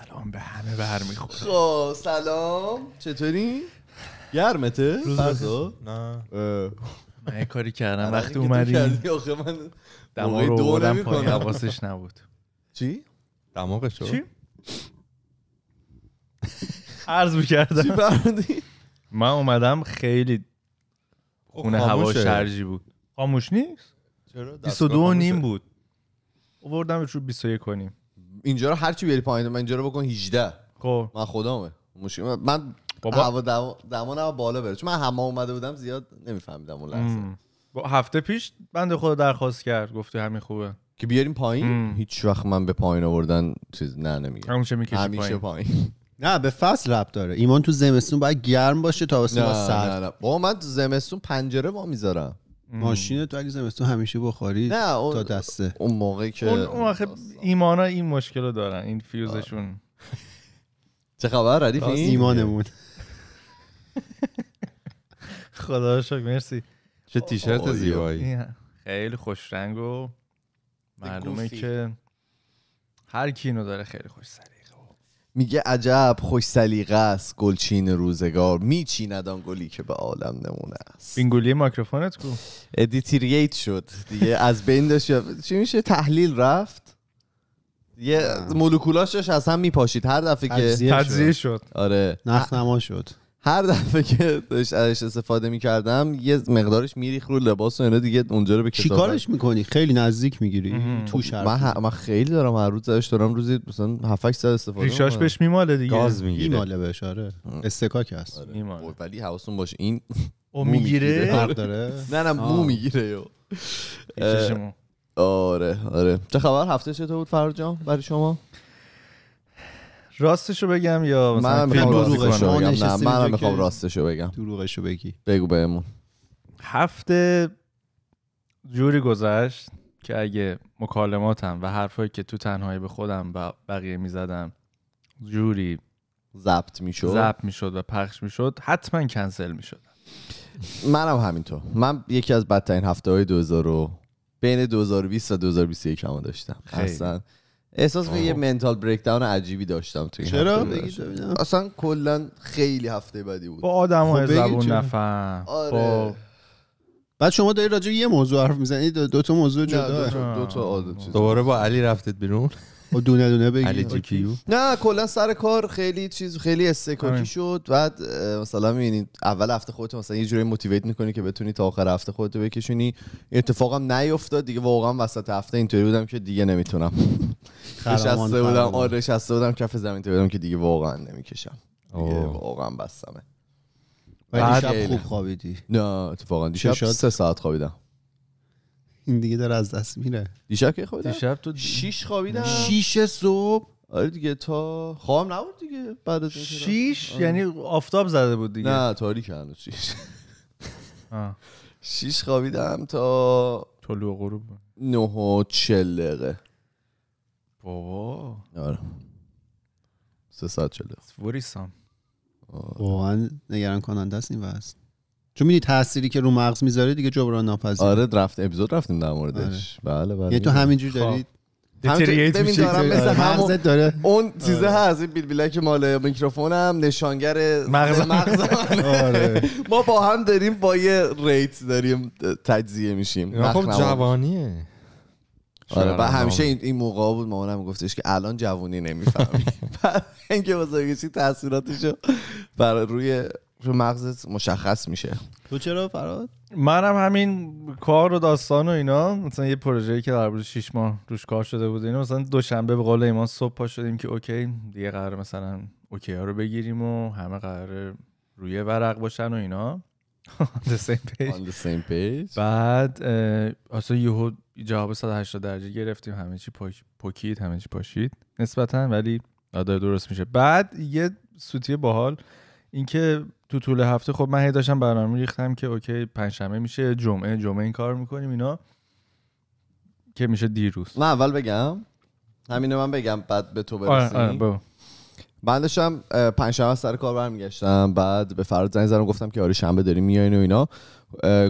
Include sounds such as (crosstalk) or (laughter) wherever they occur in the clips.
الان به همه برمیخوره خب سلام چطوری؟ گرمته؟ فضا؟ نه من یه کاری کردم وقتی اومدی من دماغ رو بودم پایین حواسش نبود چی؟ دماغش رو؟ چی؟ عرض بکردم چی بردی؟ من اومدم خیلی خب، خونه هوا شرجی بود خاموش نیست؟ چرا؟ 22 نیم بود اووردم رو 21 کنیم اینجا رو هرچی بیاری پایین من اینجا رو بکن 18 خب من خدامه مشکل من بابا هوا دما دما بالا بره چون من حمام اومده بودم زیاد نمیفهمیدم اون لحظه با هفته پیش بنده خدا درخواست کرد گفته همین خوبه که بیاریم پایین هیچ وقت من به پایین آوردن چیز نه نمیگم همیشه میکشی همیشه پایین, نه به فصل رب داره ایمان تو زمستون باید گرم باشه تا ما سرد نه, نه. با من تو زمستون پنجره وا میذارم ماشین تو اگه زمستون همیشه بخاری نه اون... تا دسته اون موقع که اون ایمان ها این مشکل رو دارن این فیوزشون چه خبر ردیف این ایمانمون (laughs) خدا شکر مرسی چه تیشرت زیبایی خیلی خوش رنگ و معلومه که هر کی اینو داره خیلی خوش سری میگه عجب خوش سلیقه است گلچین روزگار میچیند آن گلی که به عالم نمونه است این گلی میکروفونت کو ادیتریت شد دیگه از بین داشت چی میشه تحلیل رفت یه مولکولاشش از هم میپاشید هر دفعه که تجزیه شد آره نما شد هر دفعه که داشت ازش استفاده میکردم یه مقدارش میریخ رو لباس و اینا دیگه اونجا رو به کتاب چیکارش میکنی خیلی نزدیک میگیری تو شرط من, من خیلی دارم هر روز ازش دارم روزی مثلا 7 8 استفاده ریشاش بهش میماله دیگه گاز میگیره میماله بهش آره. آره استکاک هست آره. ولی حواستون باشه این او میگیره داره نه نه مو میگیره یو آره آره چه خبر هفته چطور بود فرجام برای شما راستشو بگم یا من فیلم دروغشو بگم نه من میخوام راستشو بگم دروغشو بگی بگو بهمون هفته جوری گذشت که اگه مکالماتم و حرفایی که تو تنهایی به خودم و بقیه میزدم جوری ضبط میشد ضبط میشد و پخش میشد حتما کنسل میشد منم همینطور من یکی از بدترین هفته های 2000 بین 2020 و 2021 هم داشتم خیلی. اصلا احساس که یه منتال بریک داون عجیبی داشتم توی چرا اصلا کلا خیلی هفته بدی بود با آدم های خب زبون نفهم آره. خب. بعد شما دارید راجع یه موضوع حرف میزنید دو, تا موضوع جدا تا دوباره با علی رفتید بیرون و دونه دونه بگی نه کلا سر کار خیلی چیز خیلی استکاکی آره. شد بعد مثلا میبینید اول هفته خودت مثلا یه جوری موتیویت میکنی که بتونی تا آخر هفته خودت بکشونی اتفاقم نیفتاد دیگه واقعا وسط هفته اینطوری بودم که دیگه نمیتونم (laughs) نشسته بودم آره نشسته بودم کف زمین بودم که دیگه واقعا نمیکشم دیگه واقعا بستمه ولی شب خوب خوابیدی نه اتفاقا دیشب سه ساعت خوابیدم این دیگه داره از دست میره دیشب که خوابیدم دیشب تو شیش خوابیدم شیش صبح آره دیگه تا خواهم نبود دیگه بعد از شیش آره. یعنی آفتاب زده بود دیگه نه تاریک هنوز شیش (laughs) شیش خوابیدم تا طلوع غروب نه و چل دقیقه بابا آره سه ساعت چل دقیقه واقعا نگران کننده است این وست چون میدی تأثیری که رو مغز میذاره دیگه جبران ناپذیر آره رفت اپیزود رفتیم در موردش آره. بله بله یه تو همینجوری خب. دارید آره. داره اون چیزه آره. هست این بیل که مال هم نشانگر مغز ما با هم داریم با یه ریت داریم تجزیه میشیم خب جوانیه آره همیشه این این موقع بود مامانم گفتش که الان جوونی نمیفهمی (laughs) (laughs) بعد اینکه بزرگی تاثیراتشو بر روی رو مغزت مشخص میشه تو چرا فراد منم همین کار و داستان و اینا مثلا یه پروژه‌ای که در بود 6 ماه روش کار شده بود اینا مثلا دوشنبه به قول ایمان صبح پا شدیم که اوکی دیگه قرار مثلا اوکی ها رو بگیریم و همه قرار روی ورق باشن و اینا (laughs) on the same page on the same page بعد اصلا یه جواب 180 درجه گرفتیم همه چی پاک... پکید همه چی پاشید نسبتا ولی آدار درست میشه بعد یه سوتی باحال اینکه تو طول هفته خب من هی داشتم برنامه ریختم که اوکی پنجشنبه میشه جمعه جمعه این کار میکنیم اینا که میشه دیروز من اول بگم همینو من بگم بعد به تو برسیم آره، آره، من داشتم پنجشنبه سر کار برمیگشتم بعد به فراد زنگ زدم گفتم که آره شنبه داریم میایین و اینا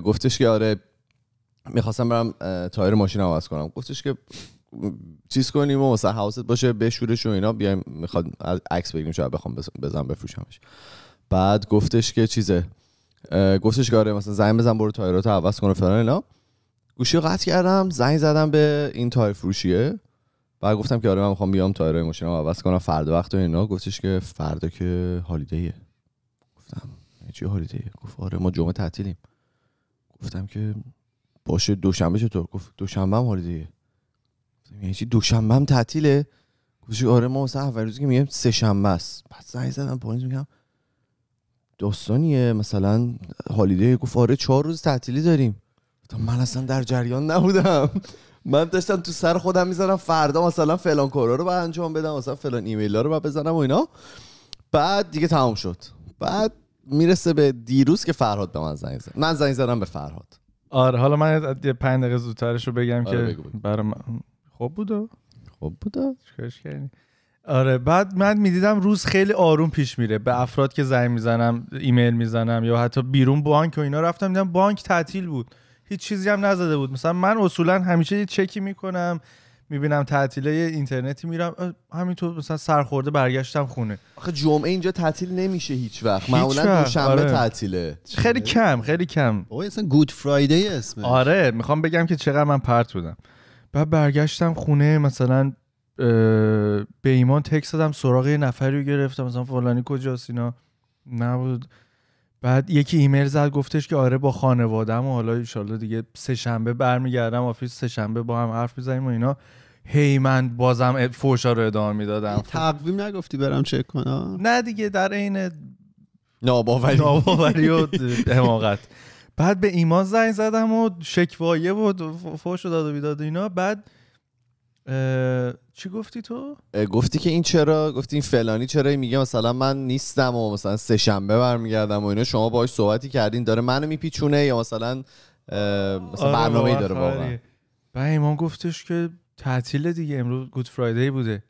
گفتش که آره میخواستم برم تایر ماشین عوض کنم گفتش که چیز کنیم و مثلا حواست باشه بشورش و اینا بیایم میخواد عکس بگیریم شاید بخوام بزن بفروشمش بعد گفتش که چیزه گفتش که آره مثلا زنگ بزن برو تایراتو عوض کن و فلان اینا گوشی رو قطع کردم زنگ زدم به این تایر فروشیه بعد گفتم که آره من میخوام بیام تایرای رو عوض کنم فردا وقت و اینا گفتش که فردا که هالیدیه گفتم یعنی چی هالیدیه گفت آره ما جمعه تعطیلیم گفتم که باشه دوشنبه چطور گفت دوشنبه هم هالیدیه گفتم یعنی چی دوشنبه هم تعطیله گفتش آره ما سه روزی که میگیم سه شنبه است بعد زنگ زدم پلیس میگم داستانیه مثلا هالیده گفت آره چهار روز تعطیلی داریم من اصلا در جریان نبودم من داشتم تو سر خودم میزنم فردا مثلا فلان کارا رو باید انجام بدم مثلا فلان ایمیل ها رو باید بزنم و اینا بعد دیگه تمام شد بعد میرسه به دیروز که فرهاد به من زنگ زد من زنگ زدم به فرهاد آره حالا من یه پنج دقیقه زودترش رو بگم آره که من خوب بود خوب بود چیکارش آره بعد من میدیدم روز خیلی آروم پیش میره به افراد که زنگ میزنم ایمیل میزنم یا حتی بیرون بانک و اینا رفتم دیدم بانک تعطیل بود هیچ چیزی هم نزده بود مثلا من اصولا همیشه یه چکی میکنم میبینم تعطیله اینترنتی میرم همینطور مثلا سرخورده برگشتم خونه آخه جمعه اینجا تعطیل نمیشه هیچ وقت معمولا دوشنبه آره. تعطیله خیلی کم خیلی کم اوه اصلا گود فرایدی اسمش آره میخوام بگم که چقدر من پرت بودم بعد برگشتم خونه مثلا به ایمان تکس دادم سراغ یه نفری رو گرفتم مثلا فلانی کجاست اینا نبود بعد یکی ایمیل زد گفتش که آره با خانوادم و حالا ایشالله دیگه سه شنبه برمیگردم آفیس سه شنبه با هم حرف بزنیم و اینا هی من بازم فوشا رو ادامه میدادم تقویم نگفتی برم چک کنم نه دیگه در عین ناباوری ناباوری و (laughs) حماقت بعد به ایمان زنگ زدم و شکوایه بود فوش داد و بیداد اینا بعد چی گفتی تو؟ گفتی که این چرا گفتی این فلانی چرا میگه مثلا من نیستم و مثلا سه شنبه برمیگردم و اینا شما باهاش صحبتی کردین داره منو میپیچونه یا مثلا مثلا آره، برنامه‌ای داره واقعا بعد آره. ایمان گفتش که تعطیل دیگه امروز گود فرایدی بوده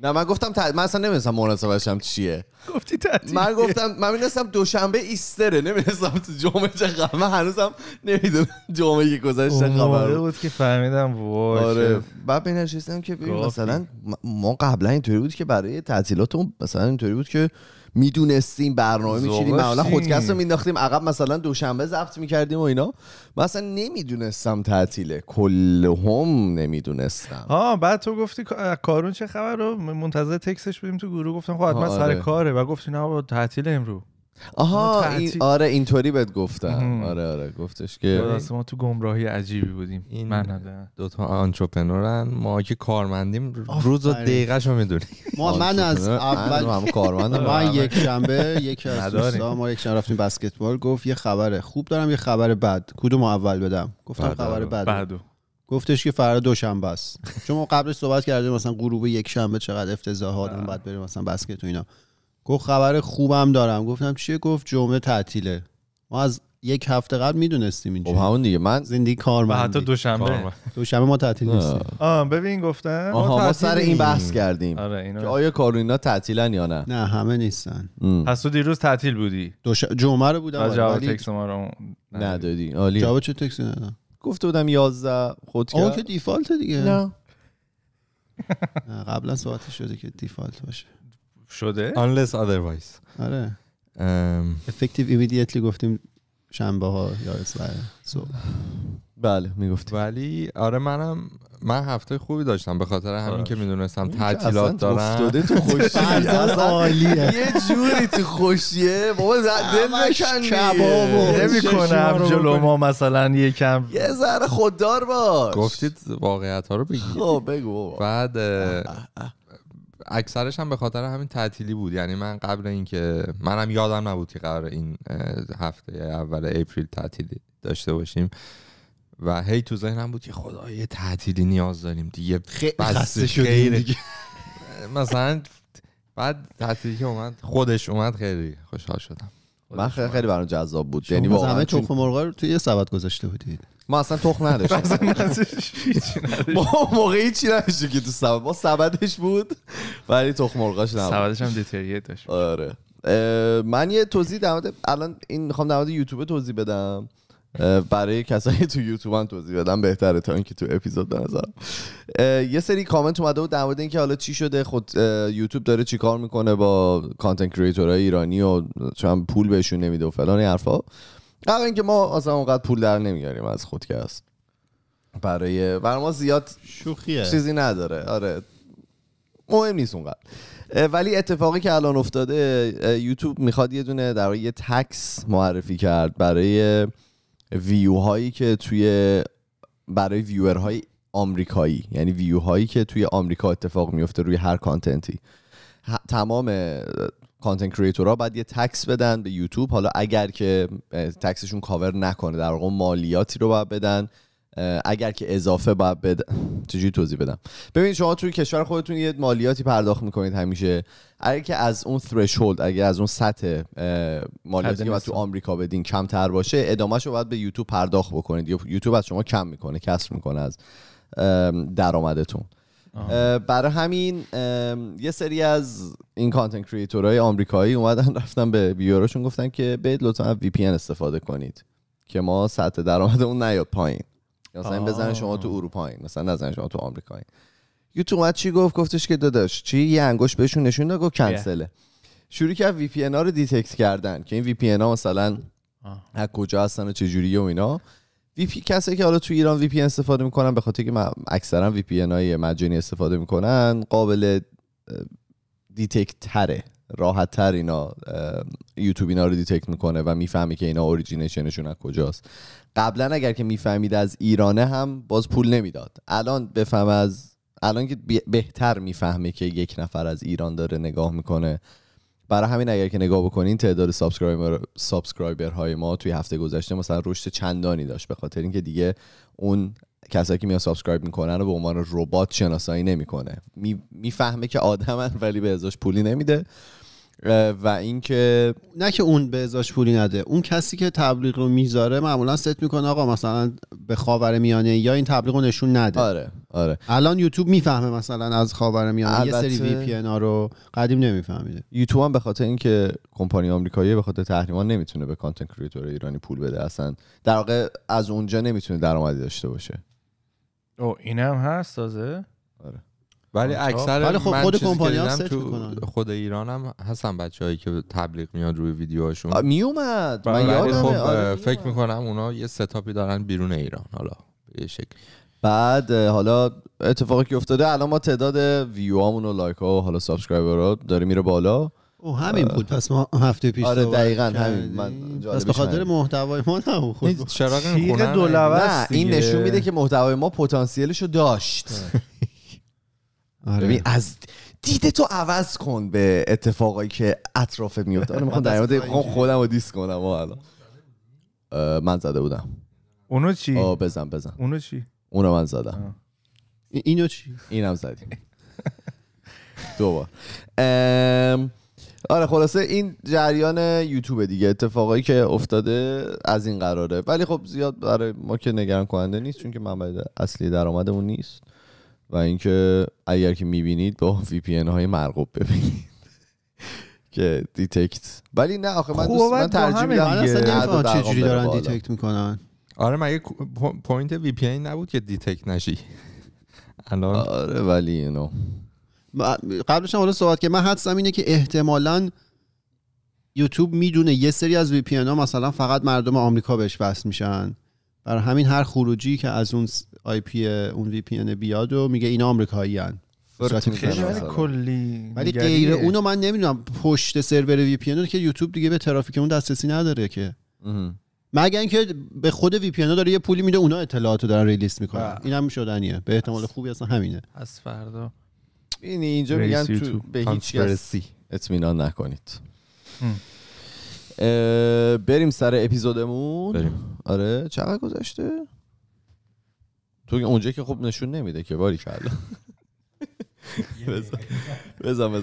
نه من گفتم من اصلا نمیدونستم مناسبتش چیه گفتی من گفتم من میدونستم دوشنبه ایستره نمیدونستم تو جمعه چه خبر من هنوزم نمیدونم جمعه که گذشت چه خبر بود که فهمیدم وای آره بعد بنشستم که ببین مثلا ما قبلا اینطوری بود که برای تعطیلاتمون مثلا اینطوری بود که میدونستیم برنامه میچیدیم معمولا خودکست رو مینداختیم عقب مثلا دوشنبه ضبط میکردیم و اینا من اصلا نمیدونستم تعطیله هم نمیدونستم ها بعد تو گفتی کارون چه خبر رو منتظر تکسش بودیم تو گروه گفتم خب حتما سر آره. کاره و گفتی نه تعطیل امروز آها این آره اینطوری بهت گفتم آره آره گفتش که ما تو گمراهی عجیبی بودیم این من دو تا آنترپرنورن ما که کارمندیم روز و دقیقه رو میدونیم ما من از اول هم کارمندم من یک آره. شنبه یکی از دوستا ما یک شنبه رفتیم بسکتبال گفت یه خبره خوب دارم یه خبر بد کدوم اول بدم گفتم خبر بد گفتش که فردا دوشنبه است چون ما قبلش صحبت کردیم مثلا غروب یک شنبه چقدر افتضاح بعد بریم مثلا بسکت و اینا گفت خبر خوبم دارم گفتم چیه گفت جمعه تعطیله ما از یک هفته قبل میدونستیم اینجا خب همون دیگه من زندگی من حتی دوشنبه دوشنبه ما تعطیل نیستیم ببین گفتن ما, سر این بحث کردیم آره که آیا کارونا تعطیلن یا نه نه همه نیستن پس تو دیروز تعطیل بودی دوش... جمعه رو بودم جواب تکس ما رو ندادی عالی جواب چه تکسی ندادم گفته بودم 11 خود کرد اون دیفالت دیگه نه قبلا صحبت شده که دیفالت باشه شده unless otherwise آره effective immediately گفتیم شنبه ها یا سو. بله میگفتی ولی آره منم من هفته خوبی داشتم به خاطر همین آره. که میدونستم تعطیلات دارم افتاده تو خوشی (laughs) عالیه یه جوری تو خوشیه بابا دل نکنی نمی نمیکنم جلو ما مثلا یکم یه ذره خوددار باش گفتید واقعیت ها رو بگید خب بگو بعد اکثرش هم به خاطر همین تعطیلی بود یعنی من قبل اینکه منم یادم نبود که قرار این هفته اول اپریل تعطیلی داشته باشیم و هی تو ذهنم بود که خدا یه تعطیلی نیاز داریم دیگه خیلی خسته شدیم دیگه مثلا بعد تعطیلی که اومد خودش اومد خیلی خوشحال شدم من خیلی برام جذاب بود یعنی واقعا همه رو توی یه سبد گذاشته بودید ما اصلا تخ (laughs) نداشتیم ما موقعی چی نداشتیم که تو سبد ما سبدش بود ولی تخم مرغاش نبود سبدش هم دیتریت داشت آره من یه توضیح در الان این میخوام در مورد یوتیوب توضیح بدم برای کسایی تو یوتیوب هم توضیح بدم بهتره تا اینکه تو اپیزود بنظرم یه سری کامنت اومده بود در مورد اینکه حالا چی شده خود یوتیوب داره چیکار میکنه با کانتنت کریتورهای ایرانی و چون پول بهشون نمیده و فلان این حرفا قبل اینکه ما اصلا اونقدر پول در نمیاریم از خودکست برای برای ما زیاد شوخیه چیزی نداره آره مهم نیست اونقدر ولی اتفاقی که الان افتاده یوتیوب میخواد یه دونه در یه تکس معرفی کرد برای ویو هایی که توی برای ویور های آمریکایی یعنی ویو هایی که توی آمریکا اتفاق میفته روی هر کانتنتی تمام کانتنت ها باید یه تکس بدن به یوتیوب حالا اگر که تکسشون کاور نکنه در واقع مالیاتی رو باید بدن اگر که اضافه باید بدن (laughs) چجوری توضیح بدم ببینید شما توی کشور خودتون یه مالیاتی پرداخت میکنید همیشه اگر که از اون threshold اگر از اون سطح مالیاتی که تو آمریکا بدین کمتر باشه ادامهش رو باید به یوتیوب پرداخت بکنید یوتیوب از شما کم میکنه کسر میکنه از درآمدتون برای همین یه سری از این کانتنت های آمریکایی اومدن رفتن به بیورشون گفتن که برید لطفا وی استفاده کنید که ما سطح درآمد اون نیاد پایین مثلا بزن شما تو این مثلا نزن شما تو این یوتیوب اومد چی گفت گفتش که داداش چی یه انگوش بهشون نشون داد گفت کنسله شروع کرد وی پی رو دیتکت کردن که این وی پی ها مثلا از کجا هستن و چه جوریه و اینا وی پی کسی که حالا تو ایران وی پی استفاده میکنن به خاطر که اکثرا وی پی های مجانی استفاده میکنن قابل دیتکت تره راحت تر اینا یوتیوب اینا رو دیتکت میکنه و میفهمی که اینا اوریجینشنشون از کجاست قبلا اگر که میفهمید از ایرانه هم باز پول نمیداد الان بفهم از الان که بهتر میفهمه که یک نفر از ایران داره نگاه میکنه برای همین اگر که نگاه بکنین تعداد سابسکرایبر های ما توی هفته گذشته مثلا رشد چندانی داشت به خاطر اینکه دیگه اون کسایی که میان سابسکرایب میکنن رو به عنوان ربات شناسایی نمیکنه میفهمه که آدمن ولی به ازاش پولی نمیده و اینکه نه که اون به ازاش پولی نده اون کسی که تبلیغ رو میذاره معمولا ست میکنه آقا مثلا به خاور میانه یا این تبلیغ رو نشون نده آره آره الان یوتیوب میفهمه مثلا از خاور میانه یه سری وی پی رو قدیم نمیفهمیده یوتیوب هم به خاطر اینکه کمپانی آمریکایی به خاطر تحریما نمیتونه به کانتنت کریئتور ایرانی پول بده اصلا در واقع از اونجا نمیتونه درآمدی داشته باشه او اینم هست سازه. ولی اکثر ولی خب خود کمپانی ها تو خود ایران هم هستن هایی که تبلیغ میاد روی ویدیوهاشون میومد من یادم خب آره، فکر میکنم اونا یه ستاپی دارن بیرون ایران حالا به شکل بعد حالا اتفاقی که افتاده الان ما تعداد ویوهامون و لایک ها و حالا سابسکرایبر ها داره میره بالا او همین بود پس ما هفته پیش آره دقیقا همین من پس به خاطر محتوای ما نه خود نه این نشون میده که محتوای ما پتانسیلش رو داشت آره. ببین از دید تو عوض کن به اتفاقایی که اطراف میفته آره میخوام در (laughs) واقع خودم رو دیس کنم حالا من زده بودم اونو چی آه بزن بزن اونو چی اونو من زدم اینو چی اینم زدی (laughs) دوبار ام... آره خلاصه این جریان یوتیوب دیگه اتفاقایی که افتاده از این قراره ولی خب زیاد برای ما که نگران کننده نیست چون که منبع اصلی درآمدمون نیست و اینکه اگر که میبینید با وی پی های مرغوب ببینید (laughs) که دیتکت ولی نه آخه من دوست من ترجیح میدم چه جوری دارن دیتکت میکنن آره مگه پوینت وی پی نبود که دیتکت نشی (laughs) آره ولی اینو قبلش حالا صحبت که من حدسم اینه که احتمالا یوتیوب میدونه یه سری از وی پی ها مثلا فقط مردم آمریکا بهش وصل میشن بر همین هر خروجی که از اون آی پی اون وی پی بیاد و میگه اینا آمریکاییان ولی غیر اونو من نمیدونم پشت سرور وی پی که یوتیوب دیگه به ترافیک اون دسترسی نداره که مگر اینکه به خود وی پی داره یه پولی میده اونا اطلاعاتو دارن ریلیست میکنن بله. اینم شدنیه به احتمال خوبی اصلا همینه از فردا این یعنی اینجا میگن تو به هیچ اطمینان نکنید بریم سر اپیزودمون بریم. آره چقدر گذشته تو اونجا که خوب نشون نمیده که باری کلا بزن بزن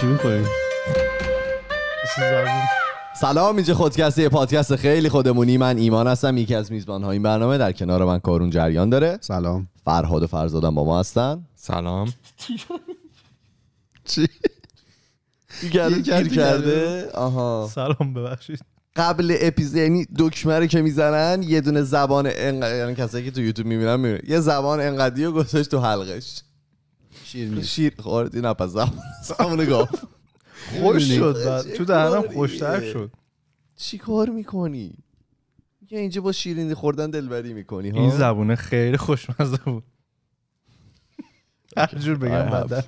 چی میخوایی؟ سلام اینجا خودکسته یه پادکست خیلی خودمونی من ایمان هستم یکی از میزبان های این برنامه در کنار من کارون جریان داره سلام فرهاد و فرزادم با ما هستن سلام چی؟ گره گیر کرده آها سلام ببخشید قبل اپیزود یعنی دکمه که میزنن یه دونه زبان انقدر یعنی کسایی که تو یوتیوب میبینن یه زبان انقدی رو گذاشت تو حلقش شیر نیست شیر خورد این پس زمان گفت (laughs) خوش شد تو دهنم خوشتر شد چی کار میکنی یه اینجا با شیرینی خوردن دلبری میکنی ها این زبونه خیلی خوشمزه بود هر جور بگم بعد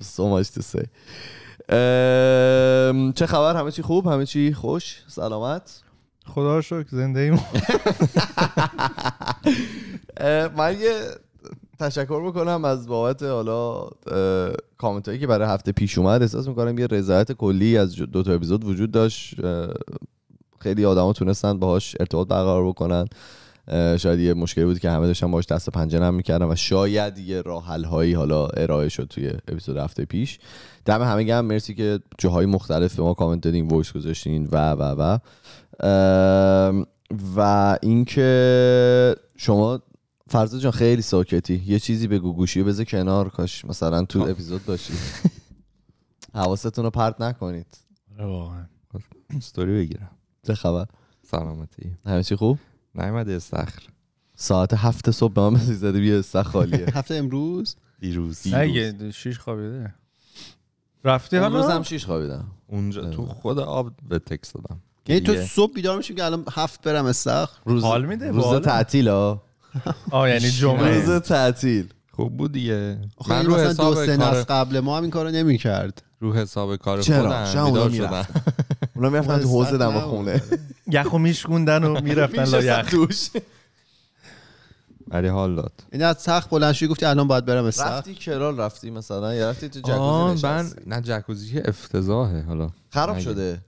سو تو سی چه خبر همه چی خوب همه چی خوش سلامت خدا شکر زنده (laughs) ایم من یه تشکر بکنم از بابت حالا کامنت هایی که برای هفته پیش اومد احساس میکنم یه رضایت کلی از دو تا اپیزود وجود داشت خیلی آدما تونستن باهاش ارتباط برقرار بکنن شاید یه مشکلی بود که همه داشتن باهاش دست پنجه نرم میکردن و شاید یه راه هایی حالا ارائه شد توی اپیزود هفته پیش دم همه گم مرسی که جاهای مختلف به ما کامنت دادین وایس گذاشتین و و و و اینکه شما فرزاد جان خیلی ساکتی یه چیزی بگو گوشی بذار کنار کاش مثلا تو اپیزود باشی حواستون رو پرت نکنید آره، واقعا استوری بگیرم چه خبر سلامتی همه چی خوب نایمده استخر ساعت هفت صبح به هم مسیج زده بیا استخر خالیه (laughs) هفته امروز دیروز یه شیش خوابیده رفتی هم امروز هم شیش خوابیدم اونجا تو خود آب به تکس دادم یعنی تو صبح بیدار میشیم که الان هفت برم استخر روز حال میده روز تعطیل ها آه یعنی (laughs) جمعه روز تعطیل خوب بود دیگه من رو حساب دو سه کار... قبل ما هم این کارو نمیکرد رو حساب کار چرا؟ خودم بیدار (laughs) اونا میرفتن تو حوزه (laughs) دم خونه یخو میشکوندن و میرفتن لا یخ ولی حال داد این از سخت بلند شدی گفتی الان باید برم سخت رفتی کرال رفتی مثلا یا رفتی تو جکوزی من نه جکوزی افتضاحه حالا خراب شده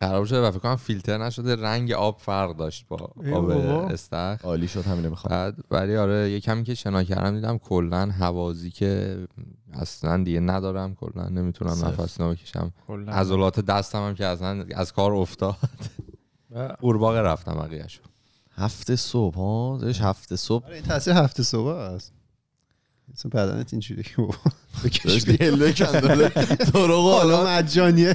خراب شده و فکر کنم فیلتر نشده رنگ آب فرق داشت با آب استخ عالی شد همینه میخوام ولی آره یه کمی که شنا کردم دیدم کلا حوازی که اصلا دیگه ندارم کلا نمیتونم نفس بکشم عضلات دستم هم که اصلا از کار افتاد قورباغه رفتم بقیه‌شو هفته صبح ها هفته صبح آره، این تاثیر هفته صبح است مثلا بدنت اینجوری که بابا (laughs) بکش پله تو رو حالا مجانیه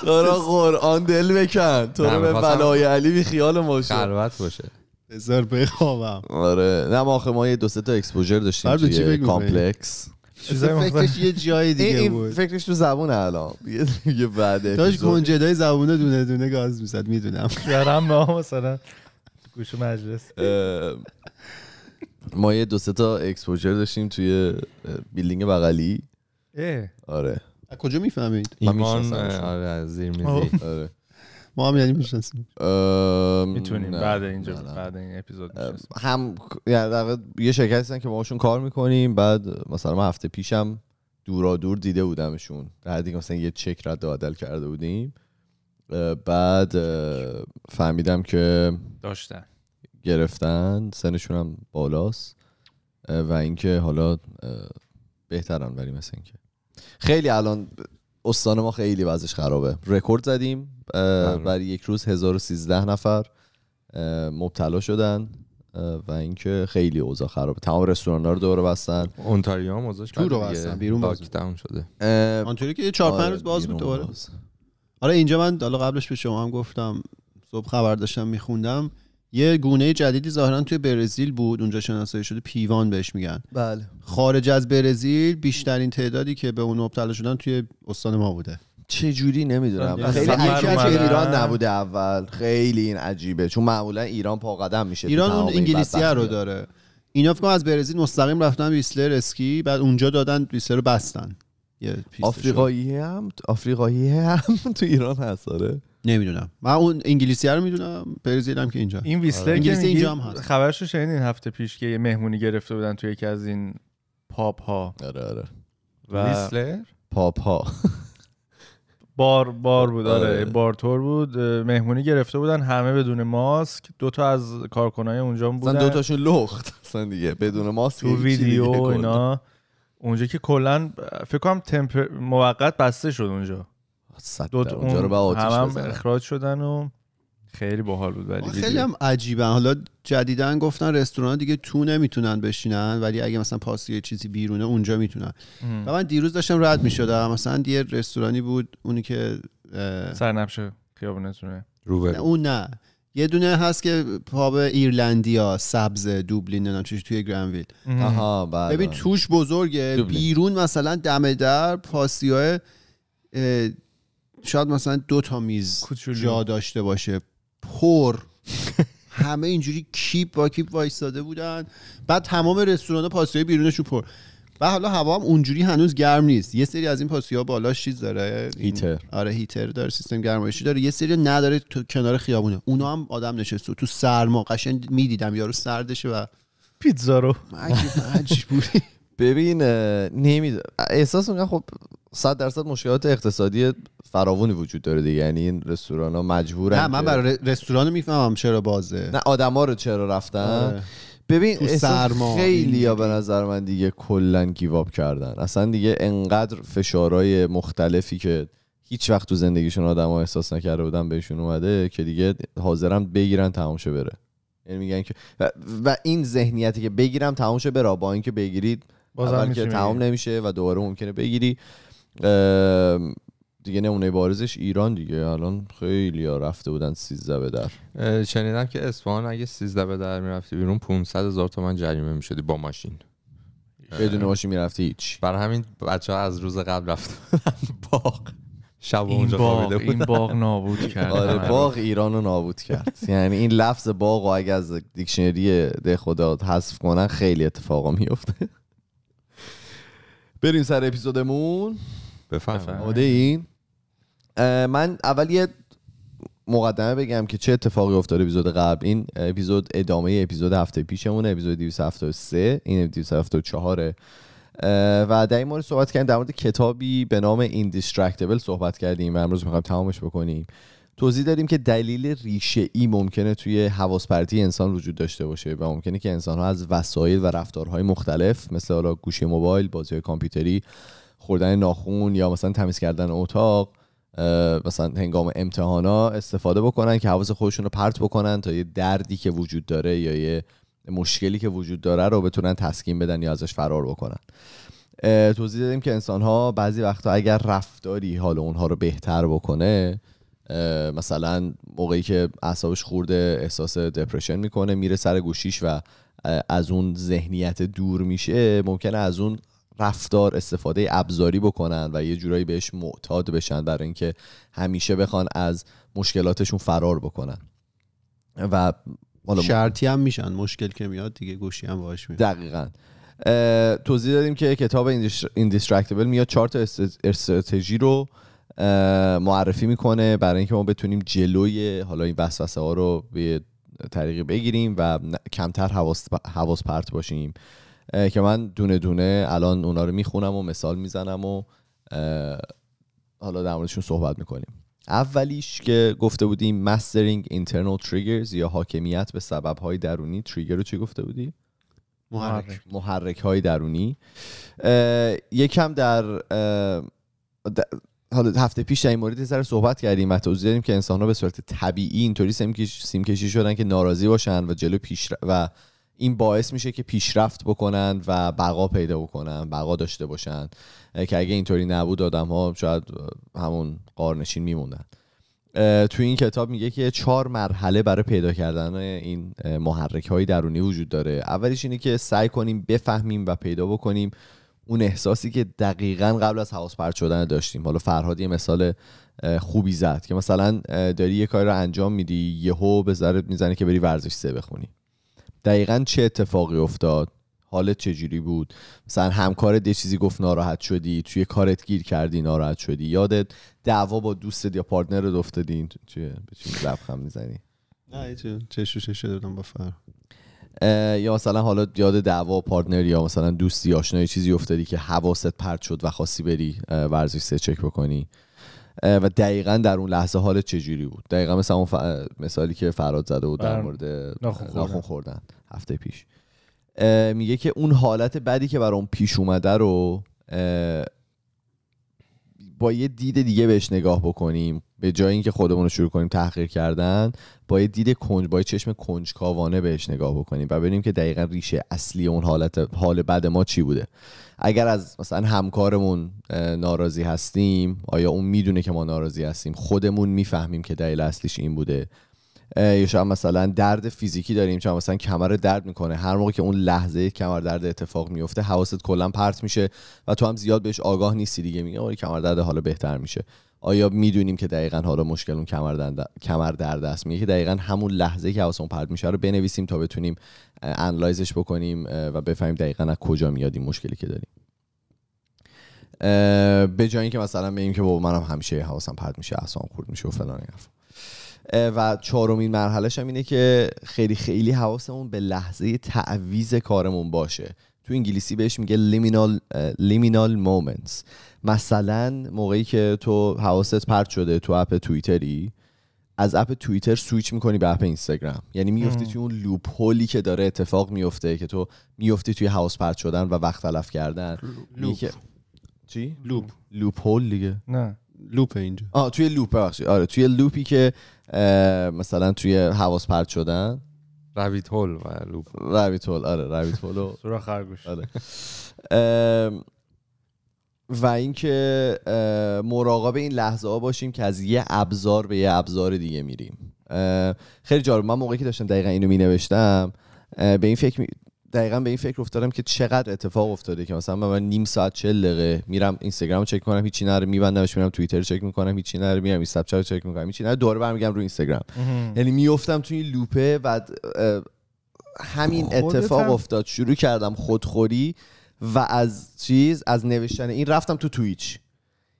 تو رو قرآن دل بکن تو رو به بلای علی بی خیال باشه خلوت باشه بذار بخوابم آره نه ما آخه ما یه دو سه تا اکسپوژر داشتیم توی کامپلکس فکرش یه جای دیگه بود فکرش تو زبون الان یه بعده داش گنجدای زبونه دونه دونه گاز میزد میدونم دارم ما مثلا گوش مجلس ما یه دو سه تا اکسپوژر داشتیم توی بیلدینگ بغلی آره کجا میفهمید ایمان آره زیر میزی آره ما هم یعنی میشناسیم میتونیم بعد اینجا بعد این اپیزود هم یعنی یه شکل هستن که باشون کار میکنیم بعد مثلا ما هفته پیشم دورا دور دیده بودمشون در دیگه مثلا یه چک رد و عدل کرده بودیم بعد فهمیدم که داشتن گرفتن سنشون هم بالاست و اینکه حالا بهترن ولی مثل اینکه خیلی الان استان ما خیلی وضعش خرابه رکورد زدیم بله. برای یک روز 1013 نفر مبتلا شدن و اینکه خیلی اوضاع خرابه تمام رستوران ها رو دور بستن اونتاریو هم اوضاعش دور بستن بیرون شده اونطوری که 4 5 روز باز آره، بود دوباره آره اینجا من حالا قبلش به شما هم گفتم صبح خبر داشتم میخوندم یه گونه جدیدی ظاهرا توی برزیل بود اونجا شناسایی شده پیوان بهش میگن بله خارج از برزیل بیشترین تعدادی که به اون مبتلا شدن توی استان ما بوده چه جوری نمیدونم خیلی عجیبه ایران نبوده اول خیلی این عجیبه چون معمولا ایران پا قدم میشه ایران اون انگلیسی رو داره اینا فکر از برزیل مستقیم رفتن ویسلر اسکی بعد اونجا دادن ویسلر رو بستن آفریقایی هم آفریقایی هم تو ایران هست آره. نمیدونم من اون انگلیسی رو میدونم برزیل که اینجا این ویسلر آره. انگلیسی اینجا هم هست خبرش رو این هفته پیش که یه مهمونی گرفته بودن توی یکی از این پاپ ها آره آره و ویسلر پاپ ها (laughs) بار بار بود آره, آره. تور بود مهمونی گرفته بودن همه بدون ماسک دو تا از کارکنای اونجا بودن دو تاشون لخت دیگه بدون ماسک تو ویدیو اینا اونجا که کلا فکر کنم تمپ موقت بسته شد اونجا دوت اونجا رو اخراج شدن و خیلی باحال بود ولی خیلی هم عجیبه حالا جدیدا گفتن رستوران دیگه تو نمیتونن بشینن ولی اگه مثلا پاس یه چیزی بیرونه اونجا میتونن و من دیروز داشتم رد میشدم مثلا یه رستورانی بود اونی که سرنبشه خیابونتونه روبه اون نه یه دونه هست که پاب ایرلندیا سبز دوبلین نمیدونم چیش توی گرنویل بله، ببین بله. توش بزرگه بیرون مثلا دم در پاسیای شاید مثلا دو تا میز جا داشته باشه پر همه اینجوری کیپ با کیپ وایستاده بودن بعد تمام رستوران های بیرونشون پر و حالا هوا هم اونجوری هنوز گرم نیست یه سری از این پاسیا بالا چیز داره هیتر آره هیتر داره سیستم گرمایشی داره یه سری نداره تو کنار خیابونه اونا هم آدم نشسته تو سرما قشنگ میدیدم یارو سردشه و پیتزا رو (laughs) ببین نمیدونم احساس میکنم خب صد درصد مشکلات اقتصادی فراوانی وجود داره دیگه یعنی این رستوران ها مجبورن نه من برای رستوران میفهمم چرا بازه نه ها رو چرا رفتن آه. ببین سرما خیلی یا به نظر من دیگه کلا گیواب کردن اصلا دیگه انقدر فشارهای مختلفی که هیچ وقت تو زندگیشون آدم ها احساس نکرده بودن بهشون اومده که دیگه حاضرم بگیرن تمام شه بره یعنی میگن که و, این ذهنیتی که بگیرم تمام شه بره با اینکه بگیرید اول که تمام نمیشه و دوباره ممکنه بگیری دیگه نمونه بارزش ایران دیگه الان خیلی ها رفته بودن 13 به در شنیدم که اسپان اگه 13 به در میرفتی بیرون 500 هزار تومن جریمه میشدی با ماشین بدون ماشین میرفتی هیچ برای همین بچه ها از روز قبل رفتن (laughs) باغ شب اونجا خوابیده بودن این باغ نابود کرد آره, آره. باغ ایران رو نابود کرد (laughs) یعنی این لفظ باغ اگه از دیکشنری ده خدا حذف کنن خیلی اتفاقا میفته بریم سر اپیزودمون بفرمایید آماده من اول یه مقدمه بگم که چه اتفاقی افتاده اپیزود قبل این اپیزود ادامه ای اپیزود هفته پیشمونه اپیزود 273 این 274 و در این مورد صحبت کردیم در مورد کتابی به نام Indistractable صحبت کردیم و امروز میخوایم تمامش بکنیم توضیح دادیم که دلیل ریشه ای ممکنه توی حواس انسان وجود داشته باشه و ممکنه که انسان ها از وسایل و رفتارهای مختلف مثل حالا گوشی موبایل، بازی کامپیوتری خوردن ناخون یا مثلا تمیز کردن اتاق مثلا هنگام امتحانا استفاده بکنن که حواس خودشون رو پرت بکنن تا یه دردی که وجود داره یا یه مشکلی که وجود داره رو بتونن تسکین بدن یا ازش فرار بکنن توضیح دادیم که انسان ها بعضی وقتا اگر رفتاری حال اونها رو بهتر بکنه مثلا موقعی که اعصابش خورده احساس دپرشن میکنه میره سر گوشیش و از اون ذهنیت دور میشه ممکنه از اون رفتار استفاده ابزاری بکنن و یه جورایی بهش معتاد بشن برای اینکه همیشه بخوان از مشکلاتشون فرار بکنن و شرطی هم میشن مشکل که میاد دیگه گوشی هم باش میاد دقیقا توضیح دادیم که کتاب ایندیسترکتبل میاد چهار تا استراتژی رو معرفی میکنه برای اینکه ما بتونیم جلوی حالا این وسوسه ها رو به طریقی بگیریم و کمتر حواس پرت باشیم که من دونه دونه الان اونا رو میخونم و مثال میزنم و حالا در موردشون صحبت میکنیم اولیش که گفته بودیم مسترینگ اینترنال تریگرز یا حاکمیت به سبب های درونی تریگر رو چی گفته بودی؟ محرک محرک های درونی یکم در, در حالا هفته پیش در این مورد سر صحبت کردیم و توضیح دادیم که انسان ها به صورت طبیعی اینطوری سیمکشی شدن که ناراضی باشن و جلو پیش و این باعث میشه که پیشرفت بکنن و بقا پیدا بکنن بقا داشته باشن که اگه اینطوری نبود آدم ها شاید همون قارنشین میموندن توی این کتاب میگه که چهار مرحله برای پیدا کردن این محرک های درونی وجود داره اولیش اینه که سعی کنیم بفهمیم و پیدا بکنیم اون احساسی که دقیقا قبل از حواس پرت شدن داشتیم حالا فرهاد یه مثال خوبی زد که مثلا داری یه کاری رو انجام میدی یهو به ذرت میزنه که بری ورزش سه بخونی دقیقا چه اتفاقی افتاد حالت چجوری بود مثلا همکارت یه چیزی گفت ناراحت شدی توی کارت گیر کردی ناراحت شدی یادت دعوا با دوستت یا رو دفتدین؟ چیه به لبخم میزنی نه چه شوشه شده بودم با فر یا مثلا حالا یاد دعوا پارتنر یا مثلا دوستی آشنایی چیزی افتادی که حواست پرت شد و خواستی بری ورزش چک بکنی و دقیقا در اون لحظه حال چجوری بود دقیقا مثل اون مثالی که فراد زده بود در مورد ناخون خوردن هفته پیش میگه که اون حالت بدی که برای اون پیش اومده رو با یه دید دیگه بهش نگاه بکنیم به جای اینکه خودمون رو شروع کنیم تحقیر کردن با یه دید کنج با یه چشم کنجکاوانه بهش نگاه بکنیم و ببینیم که دقیقا ریشه اصلی اون حالت حال بد ما چی بوده اگر از مثلا همکارمون ناراضی هستیم آیا اون میدونه که ما ناراضی هستیم خودمون میفهمیم که دلیل اصلیش این بوده یا شاید مثلا درد فیزیکی داریم چون مثلا کمر درد میکنه هر موقع که اون لحظه کمر درد اتفاق میفته حواست کلا پرت میشه و تو هم زیاد بهش آگاه نیستی دیگه میگه کمر درد حالا بهتر میشه آیا میدونیم که دقیقا حالا مشکل اون کمر در دست میگه که دقیقا همون لحظه که حواسمون پرد میشه رو بنویسیم تا بتونیم انلایزش بکنیم و بفهمیم دقیقا از کجا میاد این مشکلی که داریم به جای اینکه مثلا بگیم که بابا منم همیشه حواسم پرد میشه احسان خورد میشه و فلان و چهارمین مرحلهش هم اینه که خیلی خیلی حواسمون به لحظه تعویز کارمون باشه تو انگلیسی بهش میگه لیمینال لیمینال مومنتس مثلا موقعی که تو حواست پرت شده تو اپ توییتری از اپ توییتر سویچ میکنی به اپ اینستاگرام یعنی میفتی توی اون لوپ هولی که داره اتفاق میفته که تو میفتی توی حواس پرت شدن و وقت تلف کردن لوپ چی لوپ لوپ هول دیگه نه لوپ اینجا آه توی لوپ آره توی لوپی که مثلا توی حواس پرت شدن رویت هول و هول آره رابیت هول سورا خرگوش آره و اینکه مراقب این لحظه ها باشیم که از یه ابزار به یه ابزار دیگه میریم خیلی جالب من موقعی که داشتم دقیقا اینو می نوشتم به این فکر می... دقیقا به این فکر افتادم که چقدر اتفاق افتاده که مثلا من نیم ساعت چل دقیقه میرم اینستاگرام چک کنم هیچی نره میبندمش میرم توییتر چک میکنم هیچی نره میرم اینستاپ چک میکنم هیچی نره دوباره میگم رو اینستاگرام یعنی میافتم توی این لوپه و همین اتفاق افتاد شروع کردم خودخوری و از چیز از نوشتن این رفتم تو تویچ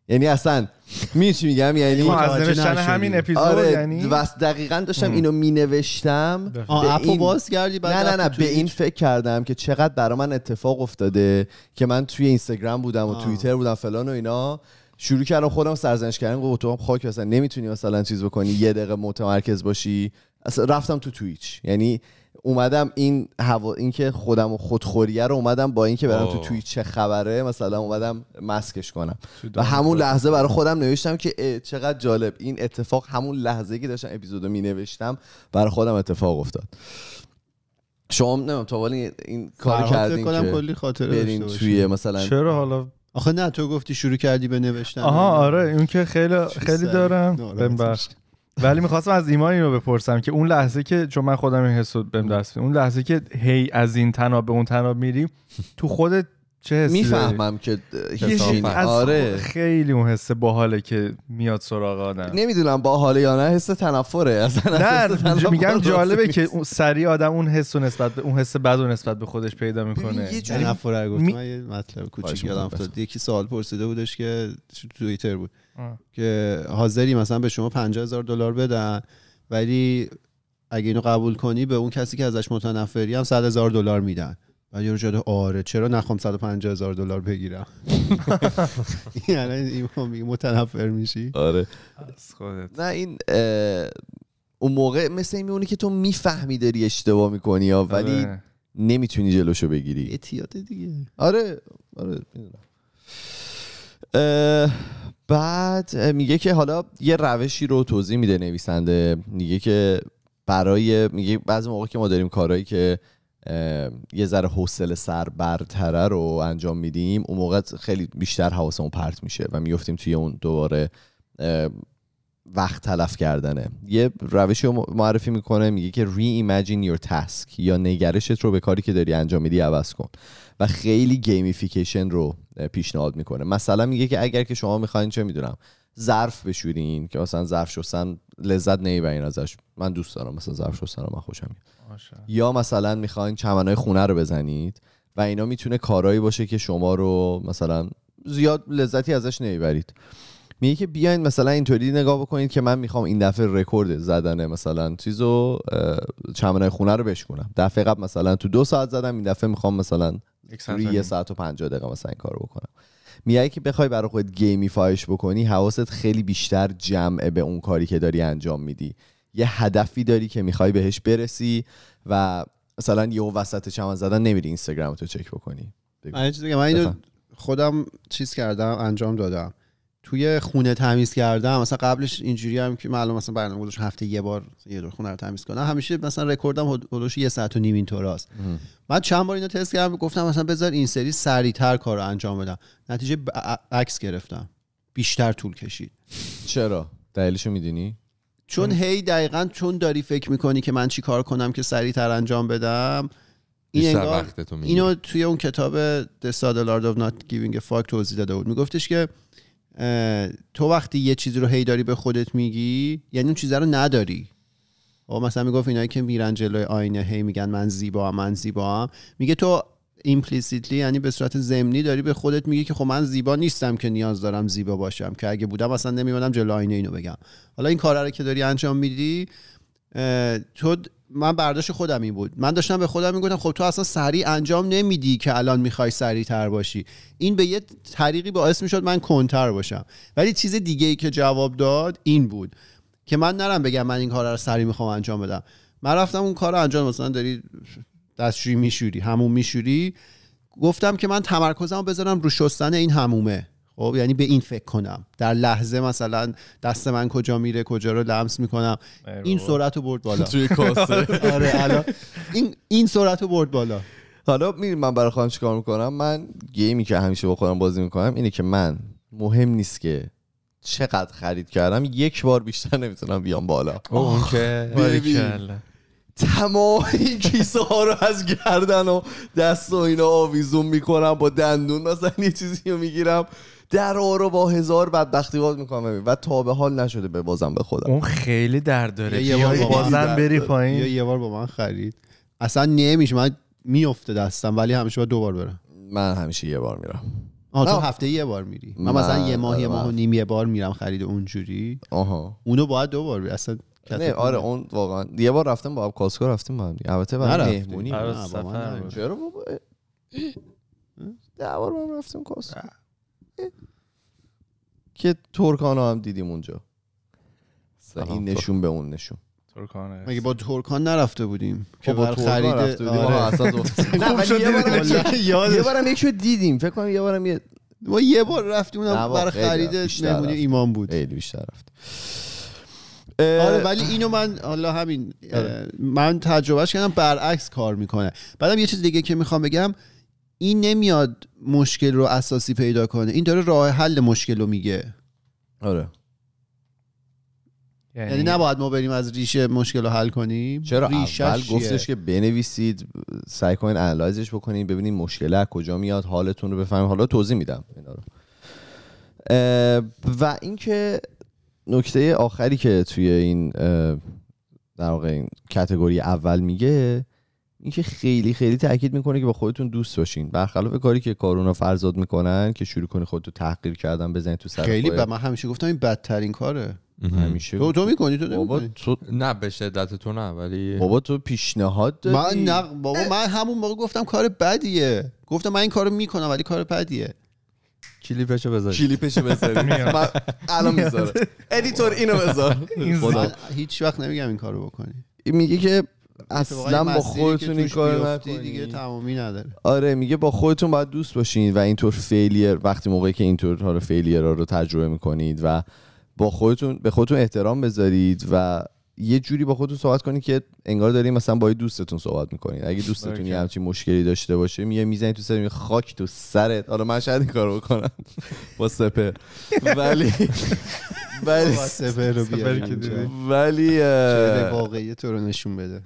یعنی اصلا می چی میگم یعنی خب، از همین اپیزود آره یعنی دقیقا داشتم اینو می نوشتم اپو این... باز کردی نه نه نه به این فکر کردم که چقدر برا من اتفاق افتاده که من توی اینستاگرام بودم و توییتر بودم فلان و اینا شروع کردم خودم سرزنش کردم گفتم تو هم خاک نمیتونی مثلا چیز بکنی یه دقیقه متمرکز باشی اصلا رفتم تو تویچ یعنی اومدم این هوا این که خودم و خودخوریه رو اومدم با اینکه برم تو توی چه خبره مثلا اومدم مسکش کنم و همون لحظه برای خودم نوشتم که چقدر جالب این اتفاق همون لحظه که داشتم اپیزودو می نوشتم برای خودم اتفاق افتاد شما نمیم تا این کار کردین که کلی خاطره برین توی مثلا چرا حالا آخه نه تو گفتی شروع کردی به نوشتن آها آره اون که خیلی خیلی دارم ولی میخواستم از ایمان رو بپرسم که اون لحظه که چون من خودم این حسو بهم دست اون لحظه که هی از این تناب به اون تناب میری تو خودت چه میفهمم که از آره خیلی اون حس باحاله که میاد سراغ آدم نمیدونم باحاله یا نه حس تنفره اصلا نه میگم جالبه که سری آدم اون حس و نسبت به اون حس بد و نسبت به خودش پیدا میکنه تنفره تنفر گفت من یه مطلب کوچیک یادم افتاد یکی سوال پرسیده بودش که توییتر بود که حاضری مثلا به شما 50000 دلار بدن ولی اگه اینو قبول کنی به اون کسی که ازش متنفری هم 100 هزار دلار میدن و یارو شده آره چرا نخوام 150000 هزار دلار بگیرم (laughs) یعنی متنفر میشی آره نه این اون موقع مثل این میمونه که تو میفهمی داری اشتباه میکنی یا ولی آره. نمیتونی جلوشو بگیری اتیاده دیگه آره آره بعد میگه که حالا یه روشی رو توضیح میده نویسنده میگه که برای میگه بعضی موقع که ما داریم کارهایی که یه ذره حوصله سر برتره رو انجام میدیم اون موقع خیلی بیشتر حواسمون پرت میشه و میفتیم توی اون دوباره وقت تلف کردنه یه روشی رو معرفی میکنه میگه که ری ایمجین یور task یا نگرشت رو به کاری که داری انجام میدی عوض کن و خیلی گیمیفیکیشن رو پیشنهاد میکنه مثلا میگه که اگر که شما میخواین چه میدونم ظرف بشورین که مثلا ظرف شستن لذت نمیبرین ازش من دوست دارم مثلا ظرف شستن رو من خوشم یا مثلا میخواین چمنای خونه رو بزنید و اینا میتونه کارایی باشه که شما رو مثلا زیاد لذتی ازش نمیبرید میگه که بیاین مثلا اینطوری نگاه بکنید که من میخوام این دفعه رکورد زدن مثلا چیزو چمنای خونه رو بشکنم دفعه قبل مثلا تو دو ساعت زدم این دفعه میخوام مثلا یه ساعت و پنجاه دقیقه مثلا این کارو بکنم میگه که بخوای برای خودت فایش بکنی حواست خیلی بیشتر جمعه به اون کاری که داری انجام میدی یه هدفی داری که میخوای بهش برسی و مثلا یه وسط چمن زدن نمیری اینستاگرام تو چک بکنی من خودم چیز کردم انجام دادم توی خونه تمیز کردم مثلا قبلش اینجوری هم که معلوم مثلا برنامه گذاشتم هفته یه بار یه دور خونه رو تمیز کنم همیشه مثلا رکوردم حدودش یه ساعت و نیم اینطور است من چند بار اینو تست کردم گفتم مثلا بذار این سری سریعتر کار رو انجام بدم نتیجه عکس گرفتم بیشتر طول کشید چرا دلیلشو میدونی چون یعنی- هی دقیقا چون داری فکر میکنی که من چی کار کنم که سریعتر انجام بدم این انگار اینو توی اون کتاب The Saddle of Not Giving a توضیح داده بود میگفتش که تو وقتی یه چیزی رو هی داری به خودت میگی یعنی اون چیز رو نداری او خب، مثلا میگفت اینایی که میرن جلوی آینه هی میگن من زیبا من زیبا میگه تو ایمپلیسیتلی یعنی به صورت ضمنی داری به خودت میگی که خب من زیبا نیستم که نیاز دارم زیبا باشم که اگه بودم اصلا نمیمدم جلو آینه اینو بگم حالا این کارا رو که داری انجام میدی تو من برداشت خودم این بود من داشتم به خودم میگفتم خب تو اصلا سریع انجام نمیدی که الان میخوای سریع تر باشی این به یه طریقی باعث میشد من کنتر باشم ولی چیز دیگه ای که جواب داد این بود که من نرم بگم من این کار رو سریع میخوام انجام بدم من رفتم اون کار رو انجام مثلا داری دستشویی میشوری همون میشوری گفتم که من تمرکزم بذارم رو شستن این همومه خب یعنی به این فکر کنم در لحظه مثلا دست من کجا میره کجا رو لمس میکنم این سرعت رو برد بالا (laughs) (laughs) آره این این سرعت رو برد بالا حالا میریم من برای خودم چیکار میکنم من گیمی که همیشه با خودم بازی میکنم اینه که من مهم نیست که چقدر خرید کردم یک بار بیشتر نمیتونم بیام بالا تمام این کیسه ها رو از گردن و دست و اینا آویزون میکنم با دندون مثلا یه چیزی رو میگیرم در رو با هزار بدبختی باز میکنم و تا به حال نشده به بازم به خودم اون خیلی در داره یه بار بازم بری پایین یا یه بار با من خرید اصلا نمیشه من میفته دستم ولی همیشه باید دوبار برم من همیشه یه بار میرم آه تو هفته یه بار میری من, مثلا یه ماه یه ماه و نیم یه بار میرم خرید اونجوری آها اونو باید دو بار بری اصلا نه آره اون واقعا یه بار رفتم با کاسکو رفتیم با هم البته برای مهمونی چرا بابا ده بار رفتم کاسکو که تورکانو هم دیدیم اونجا این نشون به اون نشون ترکانه مگه با ترکان نرفته بودیم خب، که با خرید آره. (laughs) خب، خب، یه بارم یه دیدیم فکر کنم یه بارم یه ما یه بار رفتیم اونم برای خرید نمونه ایمان بود خیلی بیشتر رفت آره ولی اینو من حالا همین آره. من تجربهش کردم برعکس کار میکنه بعدم یه چیز دیگه که میخوام بگم این نمیاد مشکل رو اساسی پیدا کنه این داره راه حل مشکل رو میگه آره یعنی, یعنی نباید ما بریم از ریشه مشکل رو حل کنیم چرا اول گفتش که بنویسید سعی کنید انالایزش بکنین ببینید مشکل از کجا میاد حالتون رو بفهمید حالا توضیح میدم اینا رو و اینکه نکته آخری که توی این در واقع این کتگوری اول میگه اینکه خیلی خیلی تاکید میکنه که با خودتون دوست باشین برخلاف کاری که کارونا فرزاد میکنن که شروع کنی خودتو تحقیر کردن بزنی تو سر خیلی به من همیشه گفتم این بدترین کاره همیشه تو تو میکنی تو بابا تو نه به شدت تو نه ولی بابا تو پیشنهاد من نه بابا من همون موقع گفتم کار بدیه گفتم من این کارو میکنم ولی کار بدیه کلیپشو بذار کلیپشو بذار (laughs) الان ادیتور (laughs) اینو بذار (laughs) هیچ وقت نمیگم این کارو بکنی میگه که اصلا با خودتون این کار دیگه تمامی نداره آره میگه با خودتون باید دوست باشین و اینطور فیلیر وقتی موقعی که اینطور ها رو فیلیر رو تجربه میکنید و با خودتون به خودتون احترام بذارید و یه جوری با خودتون صحبت کنید که انگار دارین مثلا با دوستتون صحبت میکنید اگه دوستتون یه همچین مشکلی داشته باشه میگه میزنید تو سر خاک تو سرت حالا من شاید این کارو بکنم (laughs) با سپر ولی (laughs) ولی سپر رو ولی واقعی تو رو نشون بده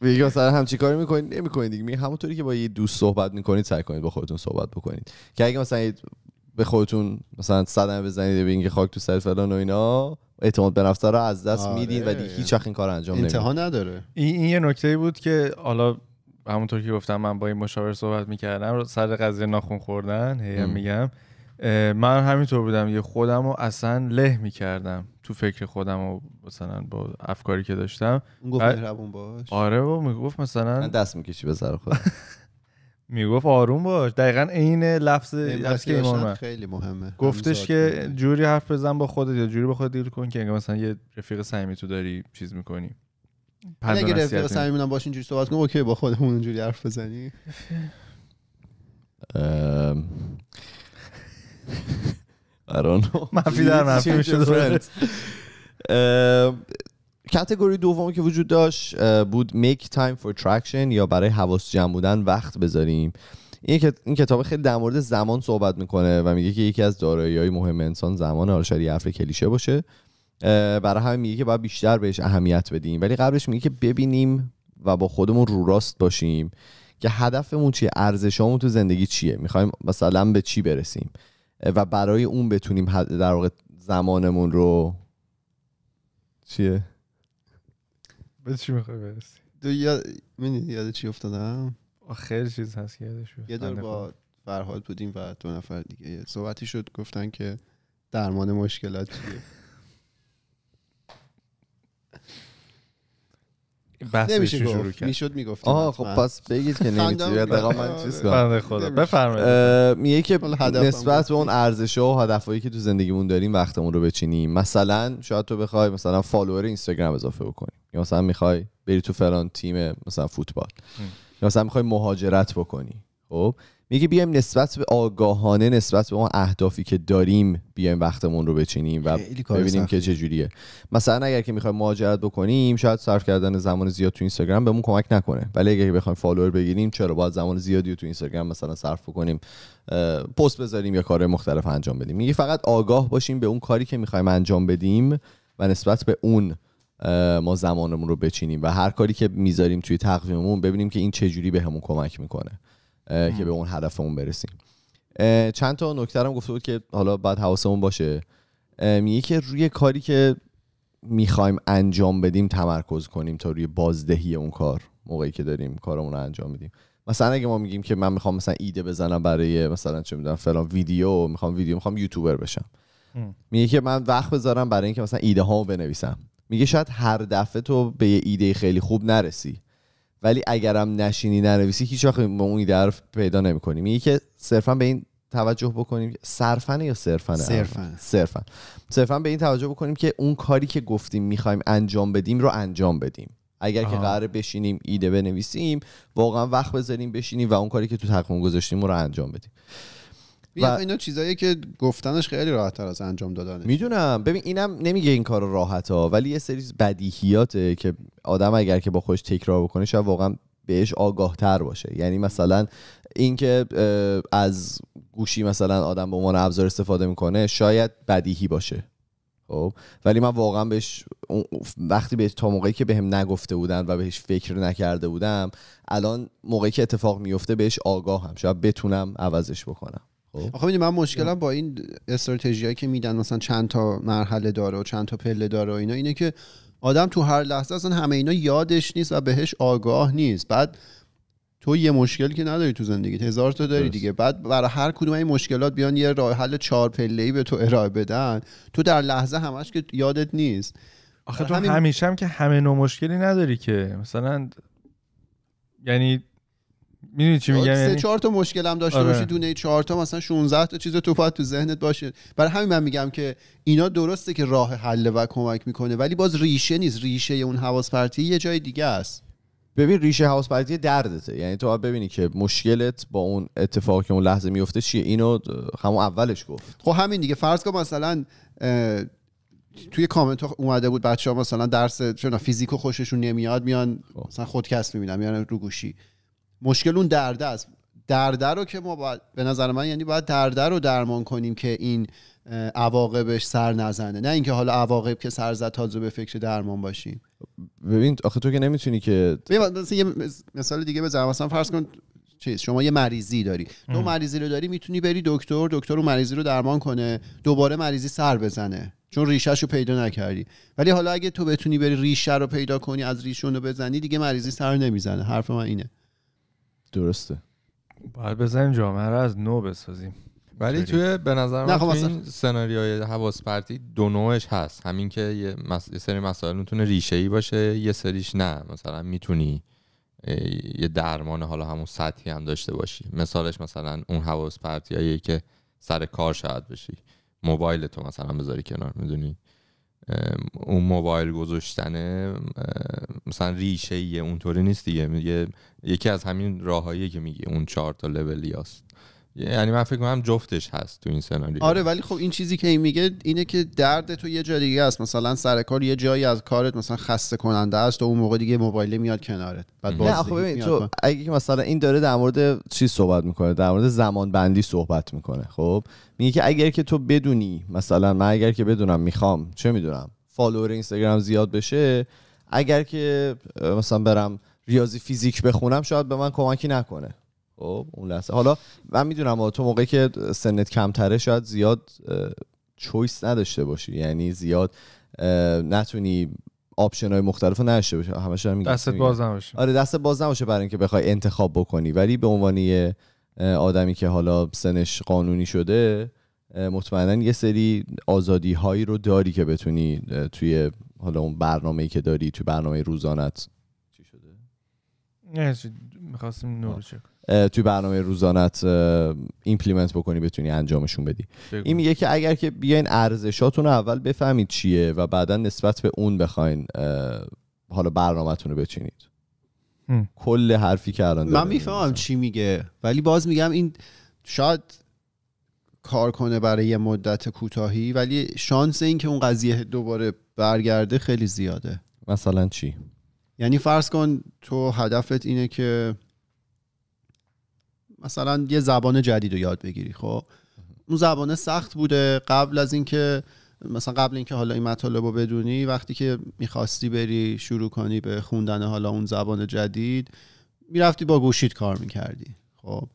میگه مثلا همچی کاری میکنید نمیکنید دیگه همونطوری که با یه دوست صحبت میکنید سعی کنید با خودتون صحبت بکنید که اگه مثلا به خودتون مثلا صدمه بزنید به اینکه خاک تو سر فلان و اینا اعتماد به نفس رو از دست میدید آره. میدین و دیگه هیچ این کار انجام نمیدید انتها نداره این, یه نکته بود که حالا همونطور که گفتم من با این مشاور صحبت میکردم سر قضیه ناخون خوردن هی میگم من همینطور بودم یه خودم رو اصلا له میکردم تو فکر خودم و مثلا با افکاری که داشتم اون گفت باش آره و میگفت مثلا دست میکشی به سر خود (laughs) میگفت آروم باش دقیقا عین لفظ از که ایمان من خیلی مهمه گفتش که جوری حرف بزن با خودت یا جوری با خودت دیل کن که انگار مثلا یه رفیق صمیمی تو داری چیز میکنی اگه رفیق صمیمی باشین اینجوری صحبت کن اوکی با خودمون اونجوری حرف بزنی (laughs) منفی در (laughs) منفی میشد کتگوری دومی که وجود داشت بود make time for traction یا برای حواس جمع بودن وقت بذاریم این, کتاب خیلی در مورد زمان صحبت میکنه و میگه که یکی از دارایی های مهم انسان زمان حالا شاید کلیشه باشه برای همین میگه که باید بیشتر بهش اهمیت بدیم ولی قبلش میگه که ببینیم و با خودمون رو راست باشیم که هدفمون چیه ارزشامون تو زندگی چیه میخوایم مثلا به چی برسیم و برای اون بتونیم در واقع زمانمون رو چیه به چی میخوای برسی یاد چی افتادم خیلی چیز هست یادش یه دور با فرهاد بودیم و دو نفر دیگه صحبتی شد گفتن که درمان مشکلات چیه بحثش شروع کرد میشد میگفت آها خب پس بگید که نمیتونید دقیقا من چیز آره، خدا بفرمایید میگه که نسبت به اون ارزش و هدفهایی که تو زندگیمون داریم وقتمون رو بچینیم مثلا شاید تو بخوای مثلا فالوور اینستاگرام اضافه بکنی یا مثلا میخوای بری تو فلان تیم مثلا فوتبال یا مثلا میخوای مهاجرت بکنی خب میگه بیایم نسبت به آگاهانه نسبت به اون اهدافی که داریم بیایم وقتمون رو بچینیم و ببینیم که چه جوریه مثلا اگر که میخوایم مهاجرت بکنیم شاید صرف کردن زمان زیاد تو اینستاگرام بهمون کمک نکنه ولی اگر بخوایم فالوور بگیریم چرا باید زمان زیادی تو اینستاگرام مثلا صرف بکنیم پست بذاریم یا کار مختلف انجام بدیم میگه فقط آگاه باشیم به اون کاری که میخوایم انجام بدیم و نسبت به اون ما زمانمون رو بچینیم و هر کاری که میذاریم توی تقویممون ببینیم که این چه جوری بهمون کمک میکنه که به اون هدفمون برسیم چند تا نکته هم گفته بود که حالا باید حواسمون باشه میگه که روی کاری که میخوایم انجام بدیم تمرکز کنیم تا روی بازدهی اون کار موقعی که داریم کارمون رو انجام میدیم مثلا اگه ما میگیم که من میخوام مثلا ایده بزنم برای مثلا چه میدونم فلان ویدیو میخوام ویدیو میخوام یوتیوبر بشم میگه که من وقت بذارم برای اینکه مثلا ایده هامو بنویسم میگه شاید هر دفعه تو به یه ایده خیلی خوب نرسی ولی اگرم نشینی ننویسی هیچ وقت به اون ایده رو پیدا نمیکنیم میگه که صرفا به این توجه بکنیم صرفنه یا صرفن صرفن صرفن به این توجه بکنیم که اون کاری که گفتیم میخوایم انجام بدیم رو انجام بدیم اگر که قرار بشینیم ایده بنویسیم واقعا وقت بذاریم بشینیم و اون کاری که تو تقویم گذاشتیم رو انجام بدیم و... اینا چیزایی که گفتنش خیلی راحت تر از انجام دادنه میدونم ببین اینم نمیگه این کار راحت ها ولی یه سری بدیهیاته که آدم اگر که با خودش تکرار بکنه شاید واقعا بهش آگاه تر باشه یعنی مثلا اینکه از گوشی مثلا آدم به عنوان ابزار استفاده میکنه شاید بدیهی باشه خب ولی من واقعا بهش وقتی به تا موقعی که بهم نگفته بودن و بهش فکر نکرده بودم الان موقعی که اتفاق میفته بهش آگاهم شاید بتونم عوضش بکنم خب. آخه میدونی من مشکلم با این استراتژیایی که میدن مثلا چند تا مرحله داره و چند تا پله داره و اینا اینه که آدم تو هر لحظه اصلا همه اینا یادش نیست و بهش آگاه نیست بعد تو یه مشکل که نداری تو زندگی هزار تا داری دیگه بعد برای هر کدوم این مشکلات بیان یه راه حل چهار پله به تو ارائه بدن تو در لحظه همش که یادت نیست آخه تو همیشه هم که همه نو مشکلی نداری که مثلا یعنی میدونی چی میگم یعنی چهار تا مشکلم داشته آره. باشی دونه چهار تا مثلا 16 تا چیز تو تو ذهنت باشه برای همین من میگم که اینا درسته که راه حل و کمک میکنه ولی باز ریشه نیست ریشه اون حواس پرتی یه جای دیگه است ببین ریشه حواس پرتی دردته یعنی تو باید ببینی که مشکلت با اون اتفاقی که اون لحظه میفته چیه اینو همون اولش گفت خب همین دیگه فرض کن مثلا توی کامنت ها اومده بود بچه ها مثلا درس فیزیکو خوششون نمیاد میان خب. مثلا خودکست میبینن میان رو گوشی مشکل اون درده است درده رو که ما باید به نظر من یعنی باید درده رو درمان کنیم که این عواقبش سر نزنه نه اینکه حالا عواقب که سر زد تازه به فکر درمان باشیم ببین آخه تو که نمیتونی که مثلا یه مثال دیگه بزنم مثلا فرض کن چیز شما یه مریضی داری تو مریضی رو داری میتونی بری دکتر دکتر اون مریضی رو درمان کنه دوباره مریضی سر بزنه چون ریشهش رو پیدا نکردی ولی حالا اگه تو بتونی بری ریشه رو پیدا کنی از ریشون رو بزنی دیگه مریضی سر نمیزنه حرف من اینه درسته باید بزنیم جامعه رو از نو بسازیم ولی توی به نظر من خب توی این سناریوی حواس پرتی دو نوعش هست همین که یه, سری مسائل میتونه ریشه ای باشه یه سریش نه مثلا میتونی یه درمان حالا همون سطحی هم داشته باشی مثالش مثلا اون حواس پرتی که سر کار شاید بشی موبایل تو مثلا بذاری کنار میدونی اون موبایل گذاشتنه مثلا ریشه ای اونطوری نیست دیگه یکی از همین راههایی که میگه اون چهار تا لولیاست یعنی من فکر کنم جفتش هست تو این سناریو آره ولی خب این چیزی که این میگه اینه که درد تو یه جای دیگه است مثلا سر کار یه جایی از کارت مثلا خسته کننده است و اون موقع دیگه موبایل میاد کنارت بعد باز نه خب تو اگه مثلا این داره در مورد چی صحبت میکنه در مورد زمان بندی صحبت میکنه خب میگه که اگر که تو بدونی مثلا من اگر که بدونم میخوام چه میدونم فالوور اینستاگرام زیاد بشه اگر که مثلا برم ریاضی فیزیک بخونم شاید به من کمکی نکنه خب اون لحظه حالا من میدونم تو موقعی که سنت کمتره شاید زیاد چویس نداشته باشی یعنی زیاد نتونی آپشن های مختلف رو نداشته باشه همش هم دستت باز نباشه آره دست باز نباشه برای اینکه بخوای انتخاب بکنی ولی به عنوان یه آدمی که حالا سنش قانونی شده مطمئنا یه سری آزادی هایی رو داری که بتونی توی حالا اون برنامه‌ای که داری توی برنامه روزانت چی شده؟ نه میخواستیم نورو چک توی برنامه روزانت ایمپلیمنت بکنی بتونی انجامشون بدی این میگه که اگر که بیاین ارزشاتون رو اول بفهمید چیه و بعدا نسبت به اون بخواین حالا برنامهتون رو بچینید کل حرفی که الان من میفهمم چی میگه ولی باز میگم این شاید کار کنه برای یه مدت کوتاهی ولی شانس این که اون قضیه دوباره برگرده خیلی زیاده مثلا چی یعنی فرض کن تو هدفت اینه که مثلا یه زبان جدید رو یاد بگیری خب اون زبانه سخت بوده قبل از اینکه مثلا قبل اینکه حالا این مطالب رو بدونی وقتی که میخواستی بری شروع کنی به خوندن حالا اون زبان جدید میرفتی با گوشید کار میکردی خب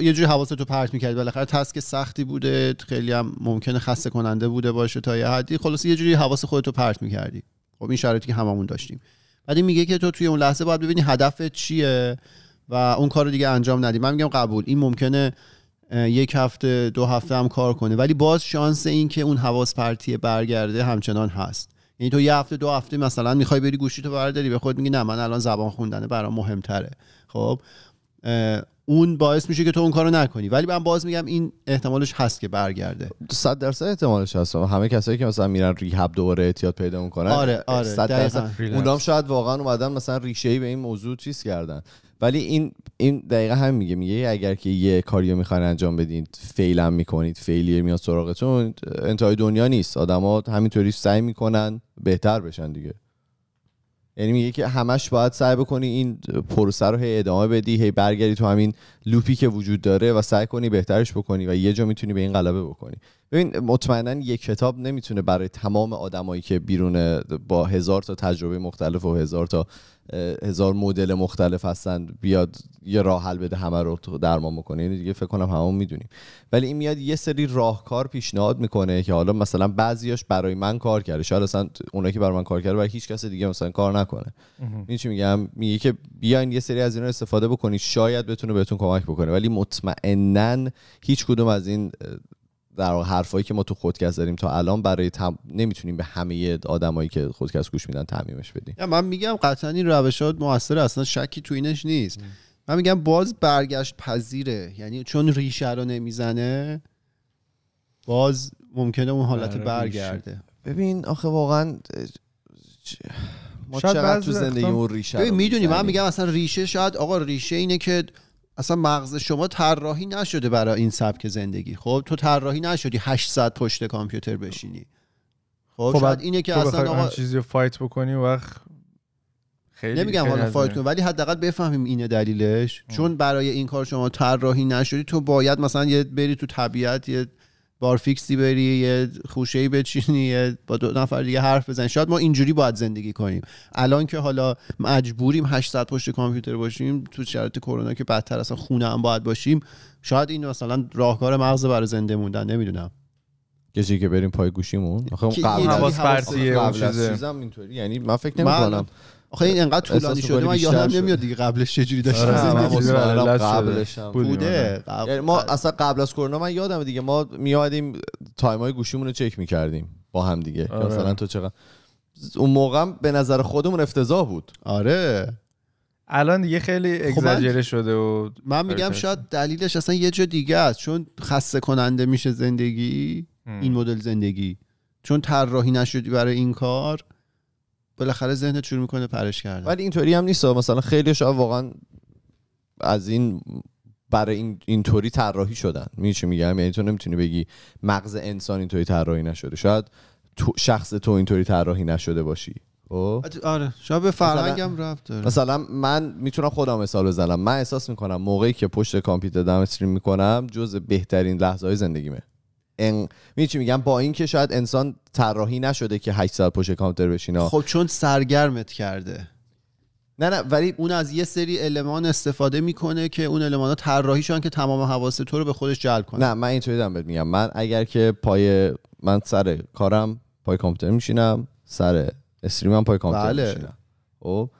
یه جوری حواست رو پرت میکردی بالاخره تسک سختی بوده خیلی هم ممکنه خسته کننده بوده باشه تا یه حدی خلاص یه جوری حواس خودت رو پرت میکردی خب این شرایطی که هممون داشتیم بعد میگه که تو توی اون لحظه باید ببینی هدفت چیه و اون کار رو دیگه انجام ندیم من میگم قبول این ممکنه یک هفته دو هفته هم کار کنه ولی باز شانس این که اون حواس پرتی برگرده همچنان هست یعنی تو یه هفته دو هفته مثلا میخوای بری گوشی تو برداری به خود میگی نه من الان زبان خوندنه برام مهمتره خب اون باعث میشه که تو اون کارو نکنی ولی من باز میگم این احتمالش هست که برگرده 100 درصد احتمالش هست همه کسایی که مثلا میرن ریهب دوباره اعتیاد پیدا میکنن آره آره صد درصد اونام شاید واقعا اومدن مثلا ریشه ای به این موضوع چیز کردن ولی این این دقیقه هم میگه میگه اگر که یه کاریو میخواین انجام بدین فیلم میکنید فیلیر میاد سراغتون انتهای دنیا نیست آدما همینطوری سعی میکنن بهتر بشن دیگه یعنی میگه که همش باید سعی بکنی این پروسه رو هی ادامه بدی هی برگردی تو همین لوپی که وجود داره و سعی کنی بهترش بکنی و یه جا میتونی به این غلبه بکنی ببین مطمئنا یک کتاب نمیتونه برای تمام آدمایی که بیرون با هزار تا تجربه مختلف و هزار تا هزار مدل مختلف هستن بیاد یه راه حل بده همه رو درمان بکنه یعنی دیگه فکر کنم همون میدونیم ولی این میاد یه سری راهکار پیشنهاد میکنه که حالا مثلا بعضیاش برای من کار کرده شاید اصلا اونایی که برای من کار کرده برای هیچ کس دیگه مثلا کار نکنه این چی میگم میگه که بیاین یه سری از اینا استفاده بکنید شاید بتونه بهتون کمک بکنه ولی مطمئنا هیچ کدوم از این در حرفایی که ما تو خودکست داریم تا الان برای نمیتونیم به همه آدمایی که خودکست گوش میدن تعمیمش بدیم من میگم قطعا این روشات موثر اصلا شکی تو اینش نیست من میگم باز برگشت پذیره یعنی چون ریشه رو نمیزنه باز ممکنه اون حالت آره، برگرده ببین آخه واقعا ما تو زندگی اون ریشه میدونی من میگم اصلا ریشه شاید آقا ریشه اینه که اصلا مغز شما طراحی نشده برای این سبک زندگی خب تو طراحی نشدی ساعت پشت کامپیوتر بشینی خب, خب شاید اینه که اصلا آقا چیزی رو فایت بکنی وقت خیلی نمیگم حالا فایت کن ولی حداقل بفهمیم اینه دلیلش چون برای این کار شما طراحی نشدی تو باید مثلا یه بری تو طبیعت یه فیکسی بری یه خوشه‌ای بچینی یه با دو نفر دیگه حرف بزنی شاید ما اینجوری باید زندگی کنیم الان که حالا مجبوریم هشت ساعت پشت کامپیوتر باشیم تو شرایط کرونا که بدتر اصلا خونه هم باید باشیم شاید این مثلا راهکار مغز برای زنده موندن نمیدونم کسی که بریم پای گوشیمون آخه قبل اینطوری یعنی من فکر نمی‌کنم آخه این انقدر طولانی شده من یادم نمیاد دیگه قبلش چه جوری آره، آره، آره، قبلش یعنی ما اصلا قبل از کرونا من یادم دیگه ما میادیم تایم های گوشیمون رو چک میکردیم با هم دیگه مثلا تو چقدر اون موقع به نظر خودمون افتضاح بود آره الان دیگه خیلی اگزاجره خب شده و من میگم شاید دلیلش اصلا یه جا دیگه است چون خسته کننده میشه زندگی این مدل زندگی چون طراحی نشدی برای این کار بالاخره ذهنت شروع میکنه پرش کرده ولی اینطوری هم نیست مثلا خیلی شاید واقعا از این برای این اینطوری طراحی شدن می چی میگم یعنی تو نمیتونی بگی مغز انسان اینطوری طراحی نشده شاید تو شخص تو اینطوری طراحی نشده باشی خب؟ او؟ آره،, آره شاید به فرهنگم مثلا من میتونم خودم مثال بزنم من احساس میکنم موقعی که پشت کامپیوتر دم استریم میکنم جز بهترین لحظه های زندگیمه ان... میگم با که شاید انسان طراحی نشده که 8 سال پشت کامپیوتر بشینه خب چون سرگرمت کرده نه نه ولی اون از یه سری المان استفاده میکنه که اون المانا شدن که تمام حواس تو رو به خودش جلب کنه نه من اینطوری دارم بهت میگم من اگر که پای من سر کارم پای کامپیوتر میشینم سر استریمم پای کامپیوتر بله. میشینم خب،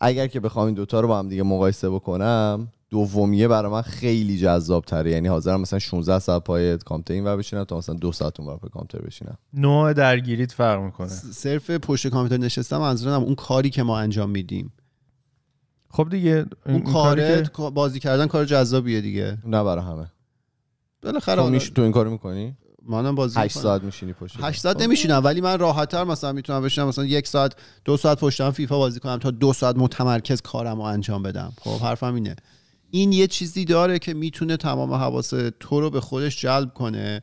اگر که بخوام این دوتا رو با هم دیگه مقایسه بکنم دومیه برای من خیلی جذاب تره یعنی حاضرم مثلا 16 ساعت پای کامپیوتر و بشینم تا مثلا 2 ساعت اونور پای کامپیوتر بشینم نوع درگیریت فرق میکنه صرف پشت کامپیوتر نشستم منظورم اون کاری که ما انجام میدیم خب دیگه اون, کار که... بازی کردن کار جذابیه دیگه نه برای همه بالاخره خب آره. تو این کارو میکنی منم بازی 8 ساعت میشینی پشت 8 ساعت نمیشینم ولی من راحت تر مثلا میتونم بشینم مثلا یک ساعت دو ساعت پشتم فیفا بازی کنم تا دو ساعت متمرکز کارم رو انجام بدم خب حرفم اینه این یه چیزی داره که میتونه تمام حواس تو رو به خودش جلب کنه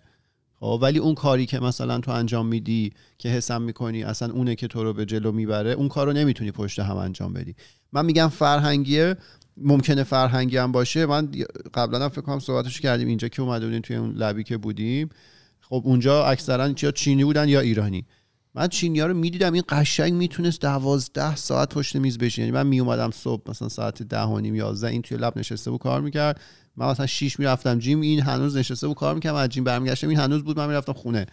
خب ولی اون کاری که مثلا تو انجام میدی که حسم میکنی اصلا اونه که تو رو به جلو میبره اون کار رو نمیتونی پشت هم انجام بدی من میگم فرهنگیه ممکنه فرهنگی هم باشه من قبلا هم فکر کنم صحبتش کردیم اینجا که اومده بودیم توی اون لبی که بودیم خب اونجا اکثرا یا چینی بودن یا ایرانی من چینیا رو میدیدم این قشنگ میتونست دوازده ساعت پشت میز بشین یعنی من میومدم صبح مثلا ساعت ده و نیم یازده این توی لب نشسته بود کار میکرد من مثلا 6 میرفتم جیم این هنوز نشسته بود کار میکرد از جیم برمیگشتم این هنوز بود من میرفتم خونه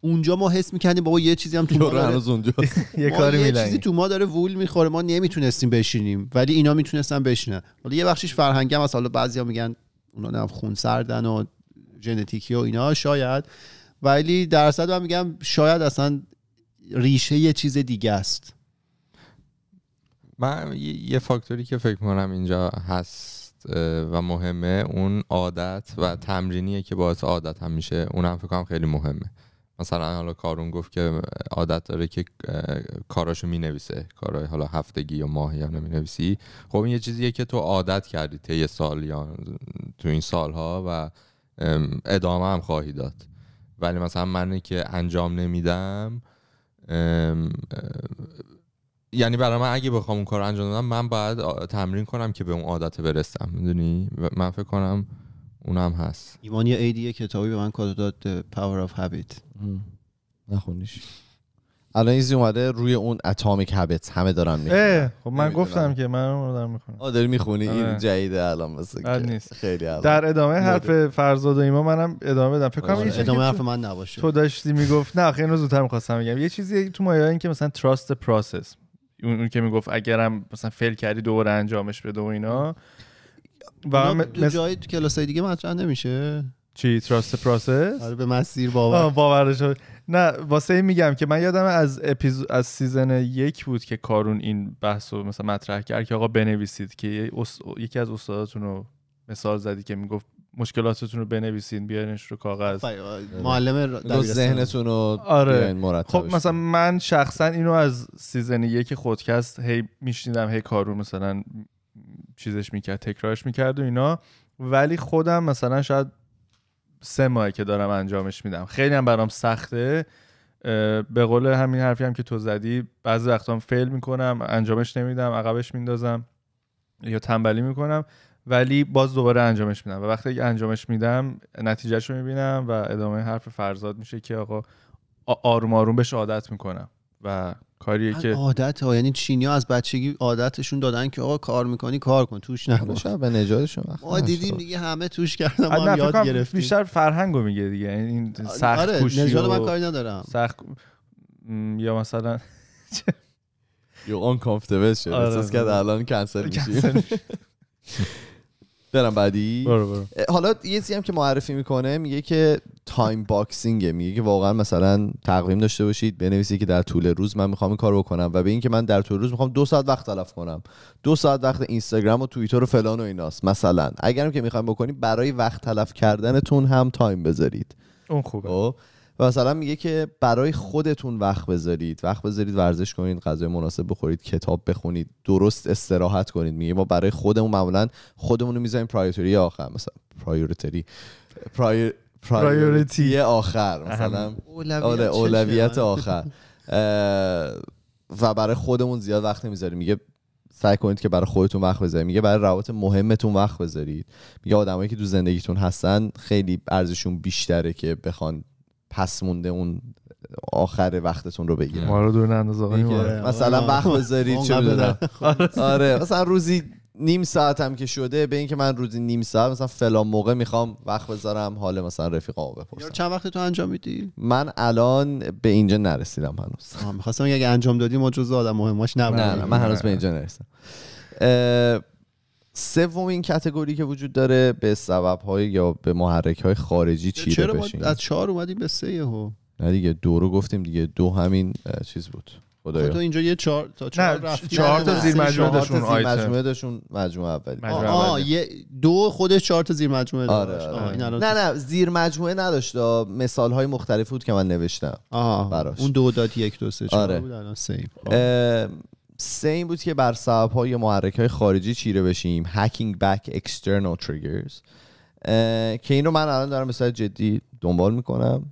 اونجا ما حس میکردیم بابا یه چیزی هم تو ما هنوز اونجا (laughs) یه کاری یه چیزی تو ما داره وول میخوره ما نمیتونستیم بشینیم ولی اینا میتونستن بشینن حالا یه بخشش فرهنگم از حالا بعضیا میگن اونا نه خون سردن و ژنتیکی و اینا شاید ولی درصد من میگم شاید اصلا ریشه یه چیز دیگه است من یه فاکتوری که فکر کنم اینجا هست و مهمه اون عادت و تمرینیه که باعث عادت هم میشه اونم فکر کنم خیلی مهمه مثلا حالا کارون گفت که عادت داره که کاراشو مینویسه کارهای حالا هفتگی یا ماهی هم نویسی. خب این یه چیزیه که تو عادت کردی طی سال یا تو این سالها و ادامه هم خواهی داد ولی مثلا منی که انجام نمیدم یعنی برای من اگه بخوام اون کار انجام بدم من باید تمرین کنم که به اون عادت برسم میدونی من فکر کنم اونم هست ایمانی یه کتابی به من کادو داد Power of Habit نخونیش الان این اومده روی اون اتمیک هبت همه دارن میخونن خب من گفتم که من رو دارم میخونم آ داری میخونی این آره. جدیده الان واسه نیست خیلی در ادامه حرف فرزاد و ایما منم ادامه بدم فکر کنم آره. ادامه حرف من نباشه تو داشتی میگفت نه خیلی زودتر میخواستم بگم یه چیزی تو مایا این که مثلا تراست پروسس اون که میگفت اگرم مثلا فیل کردی دوباره انجامش بده و اینا و مثل... جایی تو دیگه مطرح نمیشه چی تراست پروسس آره به مسیر باور باورش نه واسه این میگم که من یادم از اپیزود از سیزن یک بود که کارون این بحث رو مثلا مطرح کرد که آقا بنویسید که یکی از استاداتون رو مثال زدی که میگفت مشکلاتتون رو بنویسین بیارینش رو کاغذ معلم ذهنتون رو آره. خب مثلا من شخصا اینو از سیزن یک خودکست هی میشنیدم هی کارون مثلا چیزش میکرد تکرارش میکرد و اینا ولی خودم مثلا شاید سه ماه که دارم انجامش میدم خیلی هم برام سخته به قول همین حرفی هم که تو زدی بعضی وقتا فیل میکنم انجامش نمیدم عقبش میندازم یا تنبلی میکنم ولی باز دوباره انجامش میدم و وقتی انجامش میدم نتیجهش رو میبینم و ادامه حرف فرزاد میشه که آقا آروم آروم بهش عادت میکنم و کاریه که عادت ها یعنی چینی ها از بچگی عادتشون دادن که آقا کار میکنی کار کن توش و به نجاتشون ما دیدیم دیگه همه توش کردن ما یاد گرفتیم بیشتر فرهنگو میگه دیگه یعنی این آره، سخت آره، کوشی نجات من کاری ندارم سخت م... یا مثلا یو آن کامفتبل شد احساس کرد آره. الان کنسل میشی برم بعدی برو برو. حالا یه چیزی هم که معرفی میکنه میگه که تایم باکسینگ میگه که واقعا مثلا تقویم داشته باشید بنویسید که در طول روز من میخوام این کار بکنم و به اینکه من در طول روز میخوام دو ساعت وقت تلف کنم دو ساعت وقت اینستاگرام و توییتر و فلان و ایناست مثلا اگرم که میخوایم بکنید برای وقت تلف کردنتون هم تایم بذارید اون خوبه خب؟ و مثلا میگه که برای خودتون وقت بذارید وقت بذارید ورزش کنید غذای مناسب بخورید کتاب بخونید درست استراحت کنید میگه ما برای خودمون معمولا خودمون رو میذاریم پرایوریتی آخر مثلا پرایوریتی پرایوریتی آخر مثلا اولویت آره، اولویت آخر و برای خودمون زیاد وقت نمیذاریم میگه سعی کنید که برای خودتون وقت بذارید میگه برای روابط مهمتون وقت بذارید میگه آدمایی که تو زندگیتون هستن خیلی ارزششون بیشتره که بخوان پس مونده اون آخر وقتتون رو بگیرن ما رو دور مثلا وقت بذارید چه آره مثلا روزی نیم ساعت هم که شده به اینکه من روزی نیم ساعت مثلا فلان موقع میخوام وقت بذارم حال مثلا رفیقامو بپرسم چند وقت تو انجام میدی من الان به اینجا نرسیدم هنوز میخواستم اگه انجام دادی ما جزو آدم مهماش نبود. نه, نه من هنوز به آره. اینجا نرسیدم این کتگوری که وجود داره به سبب های یا به محرک های خارجی چیره چرا بشین از چهار اومدیم به سه ها نه دیگه دو گفتیم دیگه دو همین چیز بود خدایا تو اینجا یه چهار تا چهار رفت چهار تا زیر مجموعه آیتم مجموعه اولی مجموعه آه, یه دو خودش چهار تا زیر مجموعه آره، داشت آره، آره. نه نه زیر مجموعه نداشت مثال های مختلف بود که من نوشتم آه. براش اون دو داد یک دو سه چهار بود الان سیم سه بود که بر سبب های محرک های خارجی چیره بشیم هکینگ بک اکسترنال تریگرز که این رو من الان دارم مثال جدی دنبال میکنم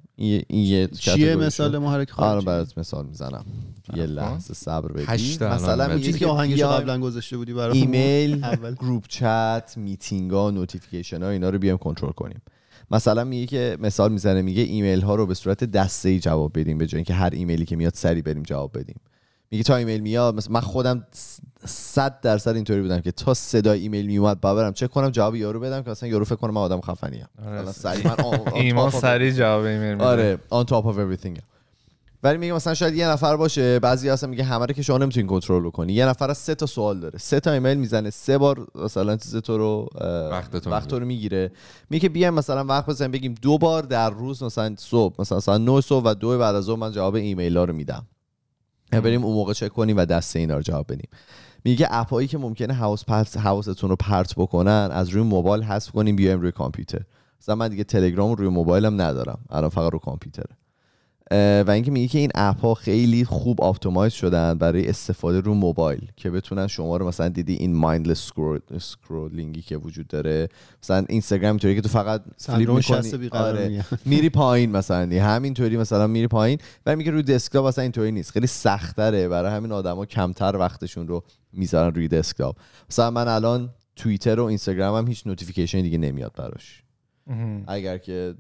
یه چیه مثال محرک خارجی آره برات مثال میزنم یه لحظه صبر مثلا میگی که قبلا گذاشته بودی برای ایمیل (laughs) گروپ چت ها نوتیفیکیشن ها اینا رو بیام کنترل کنیم مثلا میگه که مثال میزنه میگه ایمیل ها رو به صورت دسته ای جواب بدیم به جای اینکه هر ایمیلی که میاد سری بریم جواب بدیم میگه تا ایمیل میاد مثلا من خودم 100 درصد اینطوری بودم که تا صدا ایمیل میومد ببرم چک کنم جواب یارو بدم که اصلا یارو فکر کنم من آدم خفنی ام آره. من جواب ایمیل میدم آره ولی میگه مثلا شاید یه نفر باشه بعضی هستن میگه همه رو که شما نمیتونین کنترل کنی یه نفر از سه تا سوال داره سه تا ایمیل میزنه سه بار مثلا چیز تو رو وقت تو رو میگیره میگه بیایم مثلا وقت بزنیم بگیم دو بار در روز مثلا صبح مثلا مثلا 9 صبح و دو بعد از ظهر من جواب ایمیل ها رو میدم بریم اون موقع چک کنیم و دست اینا رو جواب بدیم میگه اپایی که ممکنه حواس پرت حواستون رو پرت بکنن از روی موبایل حذف کنیم بیایم روی کامپیوتر مثلا من دیگه تلگرام رو روی موبایلم ندارم الان فقط رو کامپیوتره و اینکه میگه که این اپ ها خیلی خوب آپتومایز شدن برای استفاده رو موبایل که بتونن شما رو مثلا دیدی این مایندلس سکرولینگی که وجود داره مثلا اینستاگرام اینطوری که تو فقط فلیپ میکنی آره. میری (laughs) پایین مثلا همینطوری مثلا میری پایین و میگه روی دسکتاپ مثلا اینطوری نیست خیلی سختره برای همین آدما کمتر وقتشون رو میذارن روی دسکتاپ مثلا من الان توییتر و اینستاگرام هم هیچ نوتیفیکیشن دیگه نمیاد براش اگر که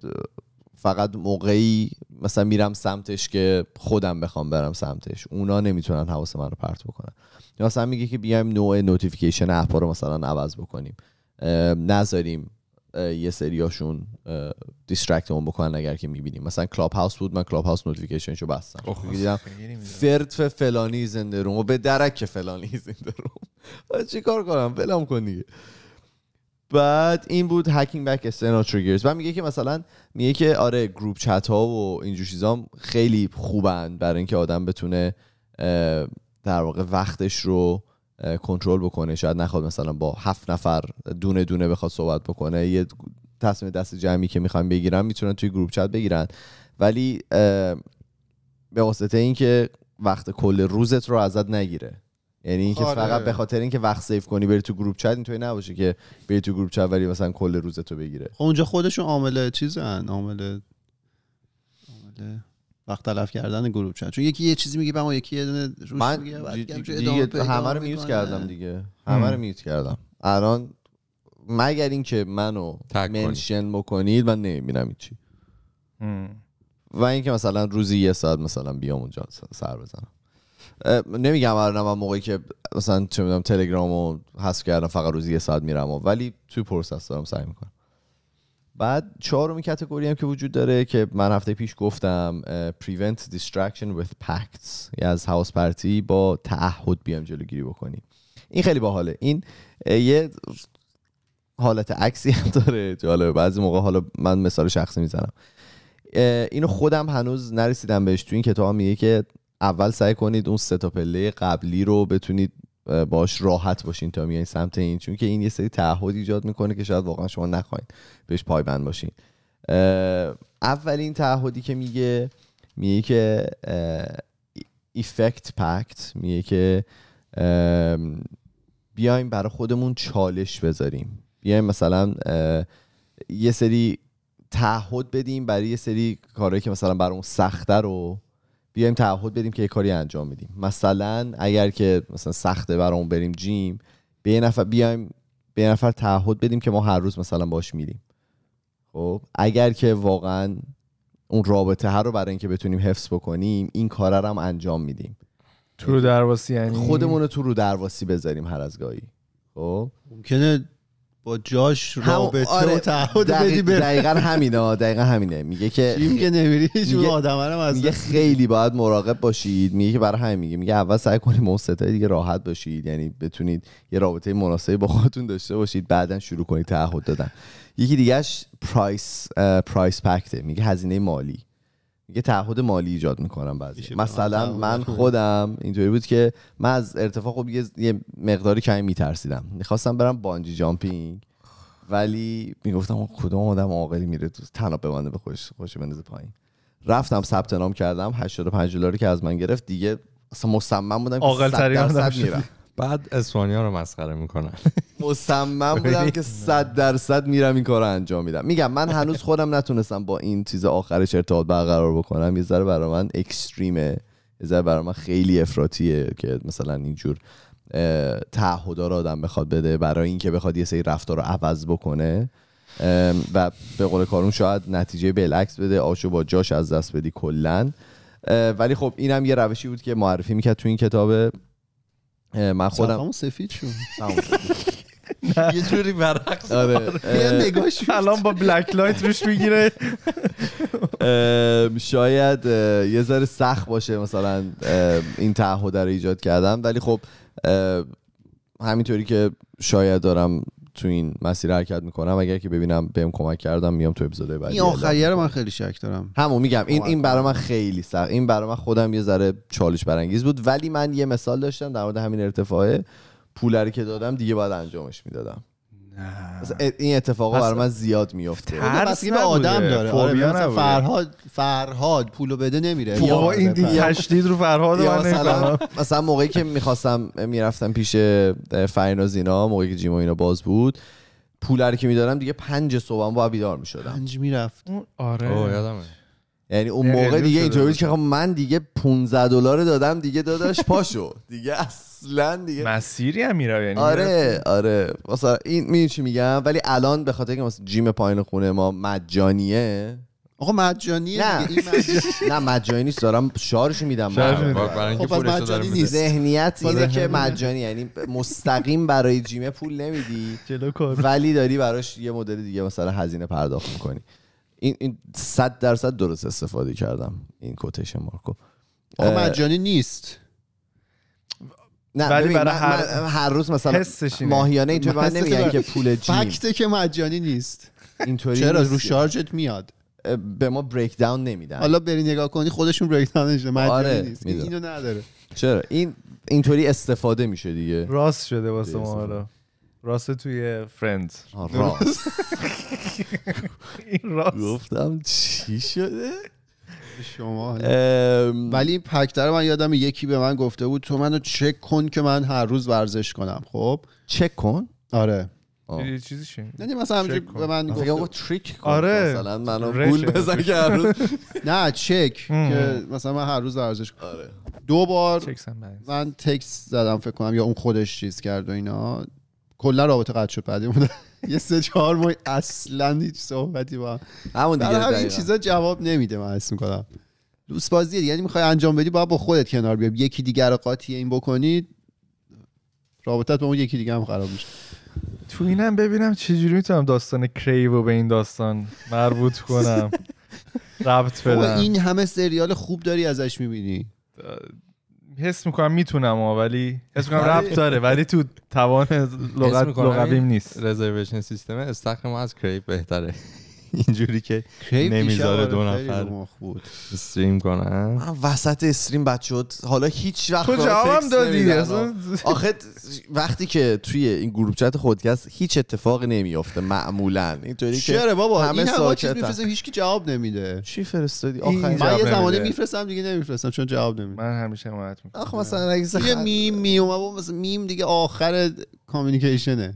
فقط موقعی مثلا میرم سمتش که خودم بخوام برم سمتش اونا نمیتونن حواس من رو پرت بکنن یا مثلا میگه که بیایم نوع نوتیفیکیشن اپا رو مثلا عوض بکنیم نذاریم یه سریاشون دیسترکتمون بکنن اگر که میبینیم مثلا کلاب هاوس بود من کلاب هاوس نوتیفیکیشنشو بستم دیدم فرت فلانی زنده روم و به درک فلانی (laughs) زنده روم چیکار کنم فلام کن دیگه بعد این بود هکینگ بک استنا تریگرز بعد میگه که مثلا میگه که آره گروپ چت ها و اینجور چیزا خیلی خوبن برای اینکه آدم بتونه در واقع وقتش رو کنترل بکنه شاید نخواد مثلا با هفت نفر دونه دونه بخواد صحبت بکنه یه تصمیم دست جمعی که میخوان بگیرن میتونن توی گروپ چت بگیرن ولی به واسطه اینکه وقت کل روزت رو ازت نگیره یعنی اینکه آره. فقط به خاطر اینکه وقت سیو کنی بری تو گروپ چت اینطوری نباشه که بری تو گروپ چت ولی مثلا کل تو بگیره خب اونجا خودشون عامل چیزن عامل عامل وقت تلف کردن گروپ چت چون یکی یه چیزی میگه اون یکی یه دونه روش من همه رو میوت کردم دیگه همه رو میوت کردم الان مگر اینکه منو منشن بکنید من نمیبینم چی و اینکه مثلا روزی یه ساعت مثلا بیام اونجا سر بزنم نمیگم الانم موقعی که مثلا چه میدونم تلگرامو حذف کردم فقط روزی یه ساعت میرم ولی توی پروسس دارم سعی میکنم بعد چهارمین کتگوری هم که وجود داره که من هفته پیش گفتم prevent distraction with pacts یا یعنی از هاوس پرتی با تعهد بیام جلوگیری بکنی این خیلی باحاله این یه حالت عکسی هم داره جالبه بعضی موقع حالا من مثال شخصی میزنم اینو خودم هنوز نرسیدم بهش تو این کتاب میگه که اول سعی کنید اون سه پله قبلی رو بتونید باش راحت باشین تا میایین سمت این چون که این یه سری تعهد ایجاد میکنه که شاید واقعا شما نخواین بهش پایبند باشین اولین تعهدی که میگه میگه که ایفکت پکت میگه که بیایم برای خودمون چالش بذاریم بیایم مثلا یه سری تعهد بدیم برای یه سری کارهایی که مثلا برای اون سخته رو بیایم تعهد بدیم که یه کاری انجام میدیم مثلا اگر که مثلا سخته برامون بریم جیم به نفر بیایم به نفر تعهد بدیم که ما هر روز مثلا باش میریم خب اگر که واقعا اون رابطه هر رو برای اینکه بتونیم حفظ بکنیم این کار رو هم انجام میدیم تو رو درواسی یعنی خودمون رو تو رو درواسی بذاریم هر از گاهی خب ممکنه با جاش رابطه آره و تعهد بدی دقیقا همینه دقیقا همینه میگه که میگه نمیری (laughs) از خیلی باید مراقب باشید میگه که برای همین میگه میگه اول سعی کنید اون دیگه راحت باشید یعنی بتونید یه رابطه مناسبی با خودتون داشته باشید بعدا شروع کنید تعهد دادن یکی دیگهش پرایس پرایس پکته میگه هزینه مالی یه تعهد مالی ایجاد میکنم بعضی مثلا من خودم اینطوری بود که من از ارتفاع خب یه مقداری کمی میترسیدم میخواستم برم بانجی جامپینگ ولی میگفتم کدوم آدم عاقلی میره تو تنها بمانده به خوش خوش بندازه پایین رفتم ثبت نام کردم 85 دلاری که از من گرفت دیگه اصلا مصمم بودم که 100 درصد میرم بعد اسپانیا رو مسخره میکنن (laughs) مصمم بودم که صد درصد میرم این کار رو انجام میدم میگم من هنوز خودم نتونستم با این چیز آخرش ارتباط برقرار بکنم یه ذره برای من اکستریمه یه ذره برای من خیلی افراطیه که مثلا اینجور تعهدا رو آدم بخواد بده برای اینکه بخواد یه سری رفتار رو عوض بکنه و به قول کارون شاید نتیجه بلکس بده آشو با جاش از دست بدی کلا ولی خب اینم یه روشی بود که معرفی میکرد تو این کتاب من خودم سفید شد (laughs) یه جوری برق آره, آره. الان با بلک لایت روش میگیره (laughs) شاید یه ذره سخت باشه مثلا این تعهد رو ایجاد کردم ولی خب همینطوری که شاید دارم تو این مسیر حرکت میکنم اگر که ببینم بهم کمک کردم میام تو اپیزود بعدی این آخریه رو من خیلی شک دارم همو میگم این این برای من خیلی سخت این برای من خودم یه ذره چالش برانگیز بود ولی من یه مثال داشتم در مورد همین ارتفاعه پولری که دادم دیگه باید انجامش میدادم این اتفاقا برای من زیاد میفته ترس به آدم داره آره فرهاد فرهاد پولو بده نمیره بابا این دیگه تشدید رو فرهاد مثلا مثلا موقعی که میخواستم میرفتم پیش فریناز زینا موقعی که جیم و اینا باز بود پولر که میدارم دیگه پنج صبحم با بیدار میشدم پنج میرفت آره یادمه یعنی اون یعنی موقع دیگه اینطوری که خب من دیگه 15 دلار دادم دیگه داداش (laughs) پاشو دیگه اصلا دیگه مسیری هم میره یعنی آره آره مثلا این می چی میگم ولی الان به خاطر که مثلا جیم پایین خونه ما مجانیه آقا مجانیه نه (laughs) نه مجانی نیست دارم شارش میدم خب مجانی نیست ذهنیت اینه خب، که مجانی یعنی مستقیم برای جیمه پول نمیدی (laughs) ولی داری براش یه مدل دیگه مثلا هزینه پرداخت میکنی این این 100 درصد درست استفاده کردم این کوتش مارکو آقا مجانی نیست نه ولی برای هر... روز مثلا ماهیانه اینطور من نمیگن که پول جیم فکته که مجانی نیست اینطوری چرا رو شارژت میاد به ما بریک داون نمیدن حالا بری نگاه کنی خودشون بریک داون نشه مجانی آره، نیست اینو نداره چرا این اینطوری استفاده میشه دیگه راست شده واسه ما حالا راست توی فرند راست (laughs) این راست گفتم چی شده شما ولی پکتر من یادم یکی به من گفته بود تو منو چک کن که من هر روز ورزش کنم خب چک کن آره یه چیزی نه یعنی مثلا همینجوری به من گفت تریک کن آره. مثلا منو گول بزن که هر روز (laughs) نه چک که مثلا من هر روز ورزش کنم آره. دو بار من تکس زدم فکر کنم یا اون خودش چیز کرد و اینا کلا رابطه قطع شد بعد (laughs) یه سه چهار ماه اصلا هیچ صحبتی با همون دیگه چیزا جواب نمیده من اسم کنم لوس بازی یعنی میخوای انجام بدی باید با خودت کنار بیای یکی دیگر رو قاطی این بکنی رابطت با اون یکی دیگه هم خراب میشه تو اینم ببینم چجوری میتونم داستان کریو به این داستان مربوط کنم (laughs) ربط بدم این همه سریال خوب داری ازش میبینی حس میکنم میتونم ها ولی حس میکنم رب داره ولی تو توان لغت لغویم نیست رزرویشن سیستم استخر ما از کریپ بهتره (laughs) اینجوری که نمیذاره دو نفر بود استریم کنن من وسط استریم بد شد حالا هیچ وقت تو جوابم دادی آخه وقتی که توی این گروپ چت خودکست هیچ اتفاقی نمیافته معمولا اینطوری که چرا بابا همه ساکتن هیچ کی جواب نمیده چی فرستادی آخه من یه زمانی میفرستم دیگه نمیفرستم چون جواب نمیده من همیشه حمایت میکنم آخه مثلا اگه یه میم میم مثلا میم دیگه آخر کامیکیشنه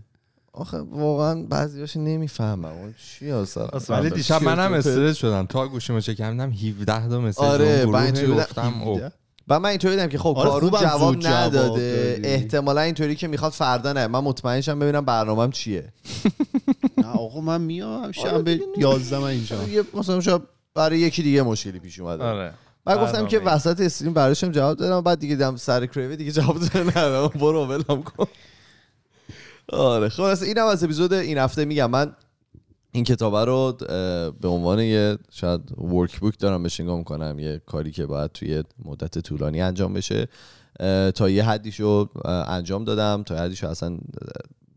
آخه واقعا بعضیاش نمیفهمم چی اصلا ولی دیشب منم استرس شدم تا گوشیمو چک کردم 17 تا مسیج آره گفتم و من اینطوری دیدم که خب آره جواب نداده احتمالا اینطوری که میخواد فردا نه من مطمئنشم ببینم برنامه‌ام چیه (laughs) نه آقا من میام شنبه آره، 11 من اینجا مثلا شب برای یکی دیگه مشکلی پیش اومده آره من گفتم که وسط استریم براشم جواب دادم بعد دیگه دم سر کریوه دیگه جواب دادم برو ولم کن آره خب اینم از اپیزود این هفته میگم من این کتابه رو به عنوان یه شاید ورک بوک دارم بهش نگاه میکنم یه کاری که باید توی مدت طولانی انجام بشه تا یه حدیشو رو انجام دادم تا یه حدیش رو اصلا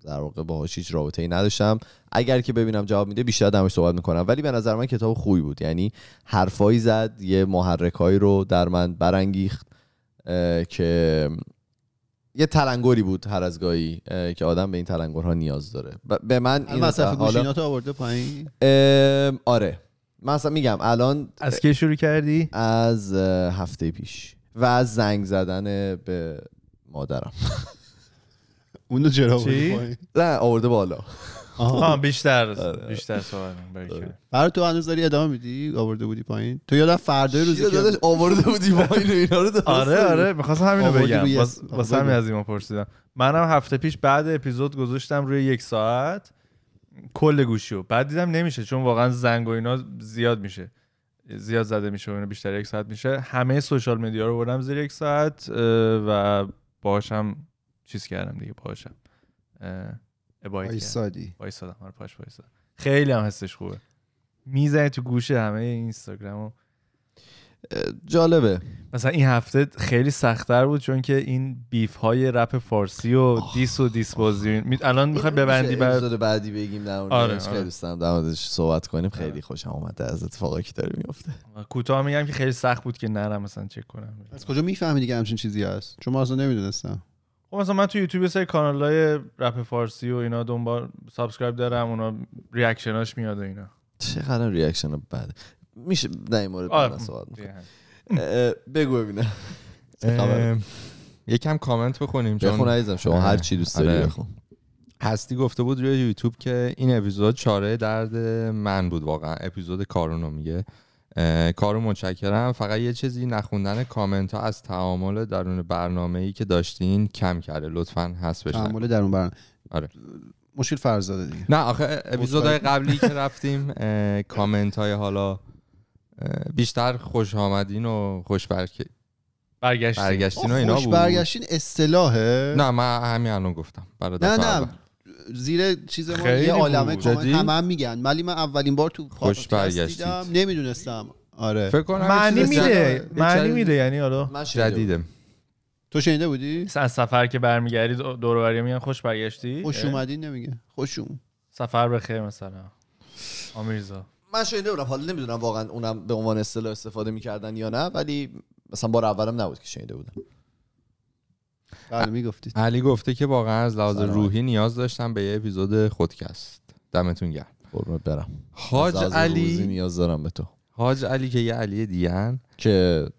در واقع باهاش هیچ رابطه ای نداشتم اگر که ببینم جواب میده بیشتر دمش صحبت میکنم ولی به نظر من کتاب خوبی بود یعنی حرفایی زد یه محرکایی رو در من برانگیخت که یه تلنگری بود هر از گاهی که آدم به این تلنگرها نیاز داره به من این مصرف گوشیناتو آورده پایین آره من اصلا میگم الان از کی شروع کردی از هفته پیش و از زنگ زدن به مادرم اونو چرا آورده بالا بیشتر آره. بیشتر سوال آره. برای تو هنوز داری ادامه میدی آورده بودی پایین تو یادم فردای روزی که آورده بودی پایین اینا رو آره آره میخواستم همینو بگم واسه همین از ایمان پرسیدم منم هفته پیش بعد اپیزود گذاشتم روی یک ساعت کل گوشی گوشیو بعد دیدم نمیشه چون واقعا زنگ و اینا زیاد میشه زیاد زده میشه و بیشتر یک ساعت میشه همه سوشال مدیا رو بردم زیر یک ساعت و باشم چیز کردم دیگه باشم آره، خیلی هم هستش خوبه میزنی تو گوشه همه اینستاگرامو جالبه مثلا این هفته خیلی سختتر بود چون که این بیف های رپ فارسی و دیس و دیس بازی الان میخواد ببندی بعد بعدی بگیم در آره خیلی آره. صحبت کنیم آره. خیلی خوشم اومده از اتفاقایی که داره میفته کوتاه میگم که خیلی سخت بود که نرم مثلا چک کنم از کجا میفهمی دیگه همچین چیزی هست چون ما اصلا نمیدونستم خب مثلا من تو یوتیوب سری کانال های رپ فارسی و اینا دنبال سابسکرایب دارم اونا ریاکشناش میاد و اینا چقدر ریاکشن بده میشه در این مورد سوال. آره، بگو ببینم یکم کامنت بخونیم چون بخون شما هر چی دوست داری آره. بخون هستی گفته بود روی یوتیوب که این اپیزود چاره درد من بود واقعا اپیزود کارونو میگه کارو متشکرم فقط یه چیزی نخوندن کامنت ها از تعامل درون برنامه ای که داشتین کم کرده لطفا هست بشن تعامل درون برنامه آره مشکل فرزاده دیگه نه آخه اپیزودهای قبلی که (laughs) رفتیم کامنت های حالا بیشتر خوش آمدین و خوش برک... برگشتین برگشتین اصطلاحه نه من همین الان گفتم نه نه زیر چیز ما یه عالمه کامنت هم میگن ولی من اولین بار تو خوش دیدم نمیدونستم آره معنی میده معنی میده یعنی حالا جدیدم تو شنیده بودی از سفر که برمیگردی دور و میگن خوش برگشتی خوش اومدی نمیگه خوش سفر بخیر مثلا آمیرزا من شنیده بودم حالا نمیدونم واقعا اونم به عنوان اصطلاح استفاده میکردن یا نه ولی مثلا بار اولم نبود که شنیده بودم بله میگفتید علی گفته که واقعا از لحاظ روحی نیاز داشتم به یه اپیزود خودکست دمتون گرم قربونت برم حاج علی نیاز دارم به تو حاج علی که یه علی دیگه که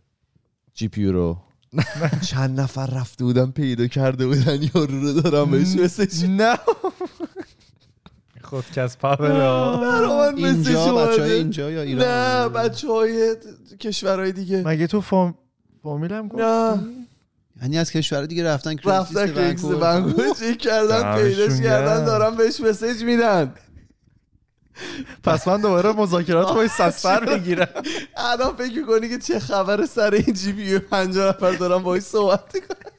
جی پی رو (laughs) چند نفر رفته بودن پیدا کرده بودن یارو رو دارم بهش مسیج نه خودکست پاور اینجا بچه های اینجا یا ایران نه بچه های کشورهای دیگه مگه تو فامیلم گفتی یعنی از کشور دیگه رفتن رفتن کرنکس بنگو چی کردن پیداش کردن دارن بهش مسیج میدن پس من دوباره مذاکرات باید (laughs) سسفر میگیرم الان فکر کنی که چه خبر سر این جی بی پنجاه نفر دارم باید صحبت کنم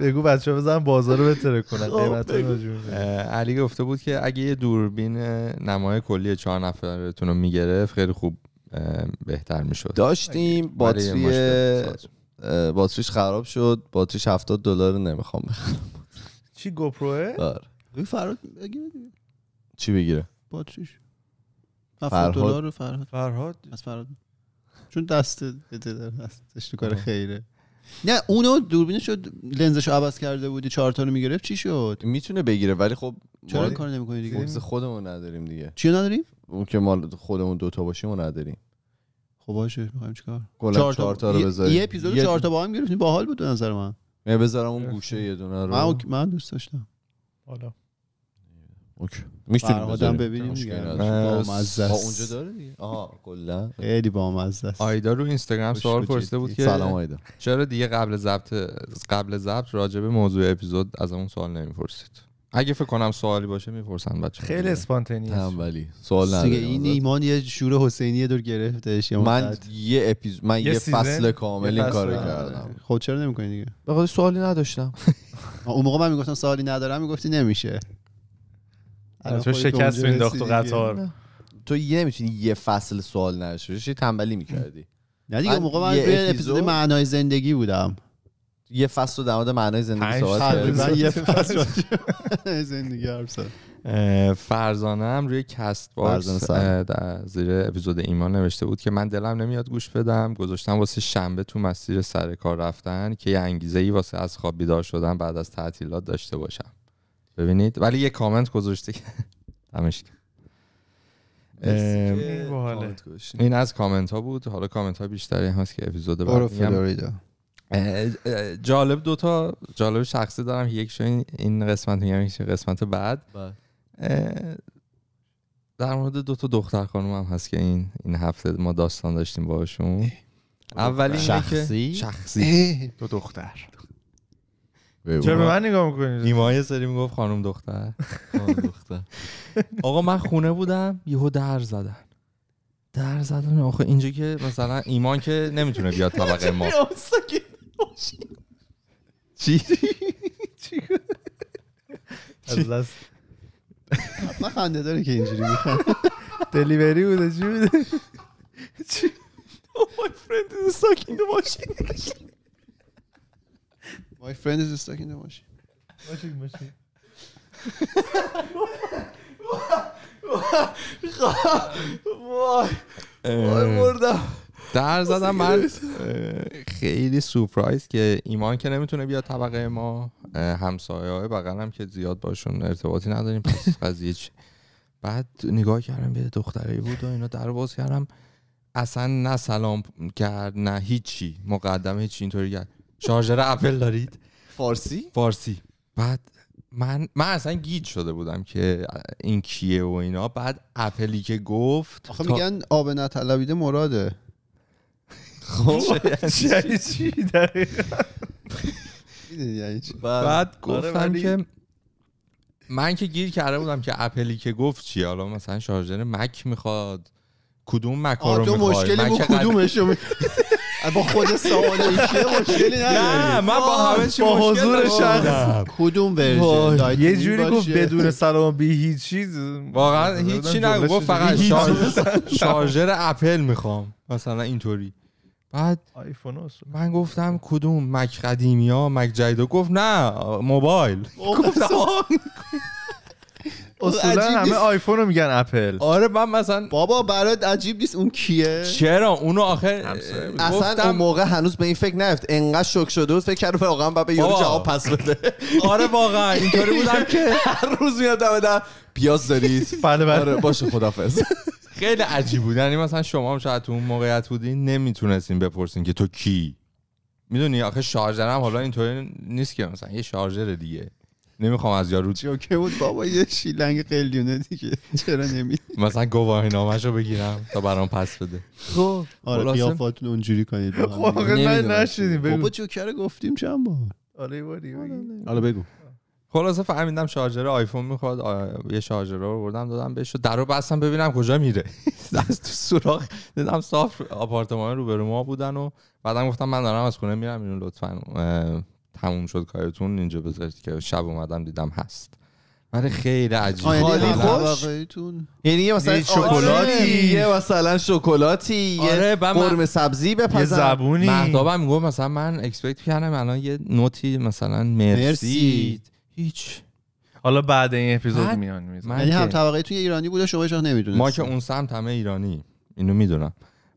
بگو بچه بزن بازار رو بتره کنن خب، علی گفته بود که اگه یه دوربین نمای کلی چهار نفرتون رو میگرفت خیلی خوب بهتر میشد داشتیم باتری باتریش خراب شد باتریش 70 دلار نمیخوام بخرم چی گوپروه؟ آره فراد بگیره چی بگیره؟ باتریش 70 دلار فرهاد فرهاد از فرهاد چون دست دستش تو کار خیره نه اونو دوربینش شد لنزش عوض کرده بودی چهار تا رو میگرفت چی شد میتونه بگیره ولی خب چرا کار نمیکنی دیگه خودمون نداریم دیگه چی نداریم اون که ما خودمون دوتا باشیم و نداریم خب باشه میخوایم چیکار تا چهار تا رو بذاریم یه اپیزود چهار تا با هم گرفتیم باحال بود به نظر من من بذارم اون گوشه یه دونه رو من من دوست داشتم حالا اوکی میشتونیم بذاریم ببینیم مزه اونجا داره دیگه آها کلا خیلی بامزه است آیدا رو اینستاگرام سوال پرسیده بود که سلام آیدا چرا دیگه قبل ضبط قبل ضبط راجع به موضوع اپیزود از اون سوال نمیپرسید اگه فکر کنم سوالی باشه میپرسن بچه خیلی هم ولی سوال نداره این ایمان یه شور حسینی دور گرفتش من یه اپیز... من یه, فصل کامل این کارو کردم خود خب چرا نمیکنی دیگه به سوالی نداشتم (laughs) اون موقع من میگفتم سوالی ندارم میگفتی نمیشه آره، تو شکست مینداخت تو قطار تو یه نمیتونی یه فصل سوال یه تنبلی میکردی نه دیگه موقع من یه اپیزود معنای زندگی بودم یه فصل در مورد معنای زندگی صحبت یه (laughs) فصل (laughs) زندگی فرزانه روی کست باکس زیر اپیزود ایمان نوشته بود که من دلم نمیاد گوش بدم گذاشتم واسه شنبه تو مسیر سر کار رفتن که یه انگیزه ای واسه از خواب بیدار شدن بعد از تعطیلات داشته باشم ببینید ولی یه کامنت گذاشته که (laughs) این از کامنت ها بود حالا کامنت ها بیشتری هست که اپیزود بعد جالب دوتا جالب شخصی دارم یک این قسمت میگم این قسمت بعد بله. در مورد دوتا دختر خانم هم هست که این این هفته ما داستان داشتیم باشون اولین شخصی شخصی دو دختر چرا به من نگاه میکنید نیما یه سری میگفت خانم دختر (laughs) آقا من خونه بودم یهو در زدن در زدن آخه اینجا که مثلا ایمان که نمیتونه بیاد طبقه ما چی چی از دست خنده داره که اینجوری میخوام دلیوری بوده چی بوده چی My friend is stuck in the machine My friend is stuck in the machine ماشین ماشین وای وای مردم در (laughs) زدم من خیلی سورپرایز که ایمان که نمیتونه بیاد طبقه ما همسایه های بغل هم که زیاد باشون ارتباطی نداریم پس قضیه (laughs) چی بعد نگاه کردم به دختری بود و اینا در باز کردم اصلا نه سلام کرد نه هیچی مقدمه هیچی اینطوری کرد شارژر اپل دارید فارسی فارسی بعد من من اصلا گیج شده بودم که این کیه و اینا بعد اپلی که گفت آخه میگن آب نطلبیده مراده خب یعنی, (laughs) یعنی, یعنی چی بعد آره، گفتم که من که گیر کرده بودم که اپلی که گفت چی حالا مثلا شارژر مک میخواد کدوم مک رو میخواد مشکلی با کدومش با خود سوال مشکلی نه من با همه چی با حضور شخص کدوم ورژن یه جوری گفت بدون سلام بی هیچ چیز واقعا هیچی نگفت فقط شارژر اپل میخوام مثلا اینطوری بعد آیفون من گفتم کدوم مک قدیمی ها مک و گفت نه موبایل (laughs) گفتم اصولا همه آیفون رو میگن اپل آره من مثلا بابا برات عجیب نیست اون کیه چرا اونو آخر اصلا اون موقع هنوز به این فکر نرفت. انقدر شوک شده بود فکر کرد واقعا بعد به جواب پس بده آره واقعا اینطوری بودم (laughs) که هر روز میاد دم پیاز دارید (laughs) بله بله آره، باشه خدافظ (laughs) خیلی عجیب بود یعنی مثلا شما هم شاید تو اون موقعیت بودین نمیتونستین بپرسین که تو کی میدونی آخه شارژرم حالا اینطوری نیست که مثلا یه شارژر دیگه نمیخوام از یارو اوکی بود بابا یه شیلنگ قلیونه دیگه چرا نمی (laughs) مثلا گواهی نامشو بگیرم تا برام پس بده خب آره قیافاتون اونجوری کنید خب، من نشدیم بابا جوکر گفتیم چند بار آره, آره، بگو آره، خلاصه فهمیدم شارژر آیفون میخواد یه شارژر رو بردم دادم بهش و درو بستم ببینم کجا میره (laughs) دست تو سوراخ دیدم صاف آپارتمان رو به ما بودن و بعدم گفتم من دارم از خونه میرم اینو لطفا تموم شد کارتون اینجا بذارید که شب اومدم دیدم هست آره خیلی عجیب آره، خالی خوش یعنی آره، یه مثلا شکلاتی یه مثلا شکلاتی آره یه سبزی بپزن یه زبونی مهدابم میگو مثلا من اکسپکت کردم الان یه نوتی مثلا مرسی هیچ حالا بعد این اپیزود میان یعنی هم طبقه توی ایرانی بوده شما شما نمیدونید ما که اون سمت همه ایرانی اینو میدونم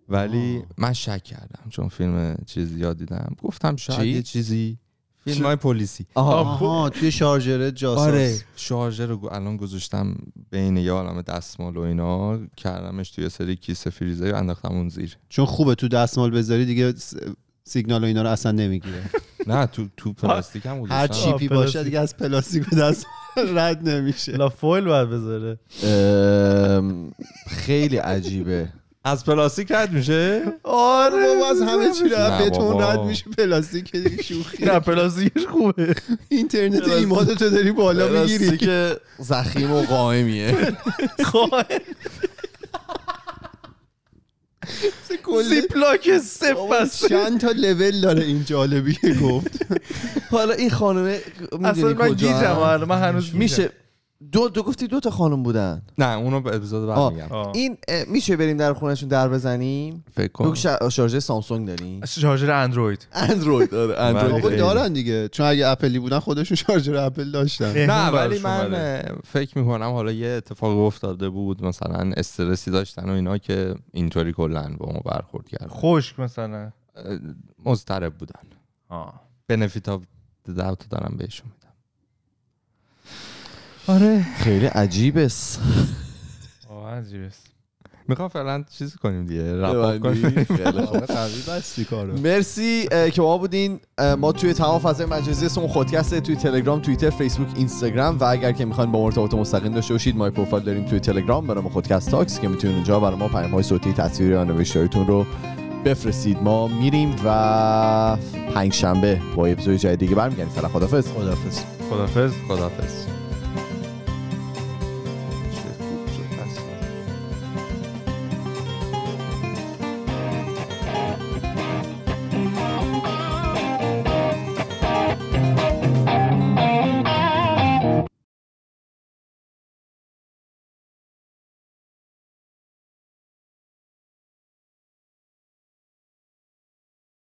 ولی من شک کردم چون فیلم چیزی زیاد دیدم گفتم شاید یه چیزی فیلم های پلیسی آها توی شارژر جاسوس. آره شارژر رو الان گذاشتم بین یه عالم دستمال و اینا کردمش توی سری کیسه فریزر انداختم اون زیر چون خوبه تو دستمال بذاری دیگه سیگنال و اینا رو اصلا نمیگیره (laughs) نه تو تو پلاستیک هم هر چیپی باشه دیگه از پلاستیک دست رد نمیشه لا فویل باید بذاره خیلی عجیبه از پلاستیک رد میشه آره, آره، بابا از همه چی رد بتون رد میشه پلاستیک دیگه شوخی نه پلاستیکش خوبه اینترنت تو داری بالا میگیری که زخیم و قائمیه (laughs) قائم زیپلاک سفت چند تا لول داره این جالبیه گفت (laughs) حالا این خانمه اصلا من گیجم من هنوز میشه دو دو گفتی دو تا خانم بودن نه اونو به اپیزود بعد میگم این میشه بریم در خونهشون در بزنیم فکر کنم شارژر سامسونگ داریم شارژر اندروید اندروید آره، (laughs) بله. دارن دیگه چون اگه اپلی بودن خودشون شارژر اپل داشتن نه ولی من فکر میکنم حالا یه اتفاق افتاده بود مثلا استرسی داشتن و اینا که اینطوری کلا با ما برخورد کرد خشک مثلا مضطرب بودن آه بنفیت دارم بهشون آره. خیلی عجیب است عجیب است میخوام فعلا چیز کنیم دیگه کنیم (laughs) مرسی که ما بودین ما توی تمام فضای مجازی اسم خودکسته توی تلگرام توییتر فیسبوک اینستاگرام و اگر که میخواین با ارتباط مستقیم داشته باشید ما پروفایل داریم توی تلگرام برام خودکست تاکس که میتونید اونجا برای ما پیام های صوتی تصویر یا نوشتاریتون رو بفرستید ما میریم و پنج شنبه با اپیزود جای دیگه برمیگردیم فعلا خدافظ خدافظ خدافظ خدافظ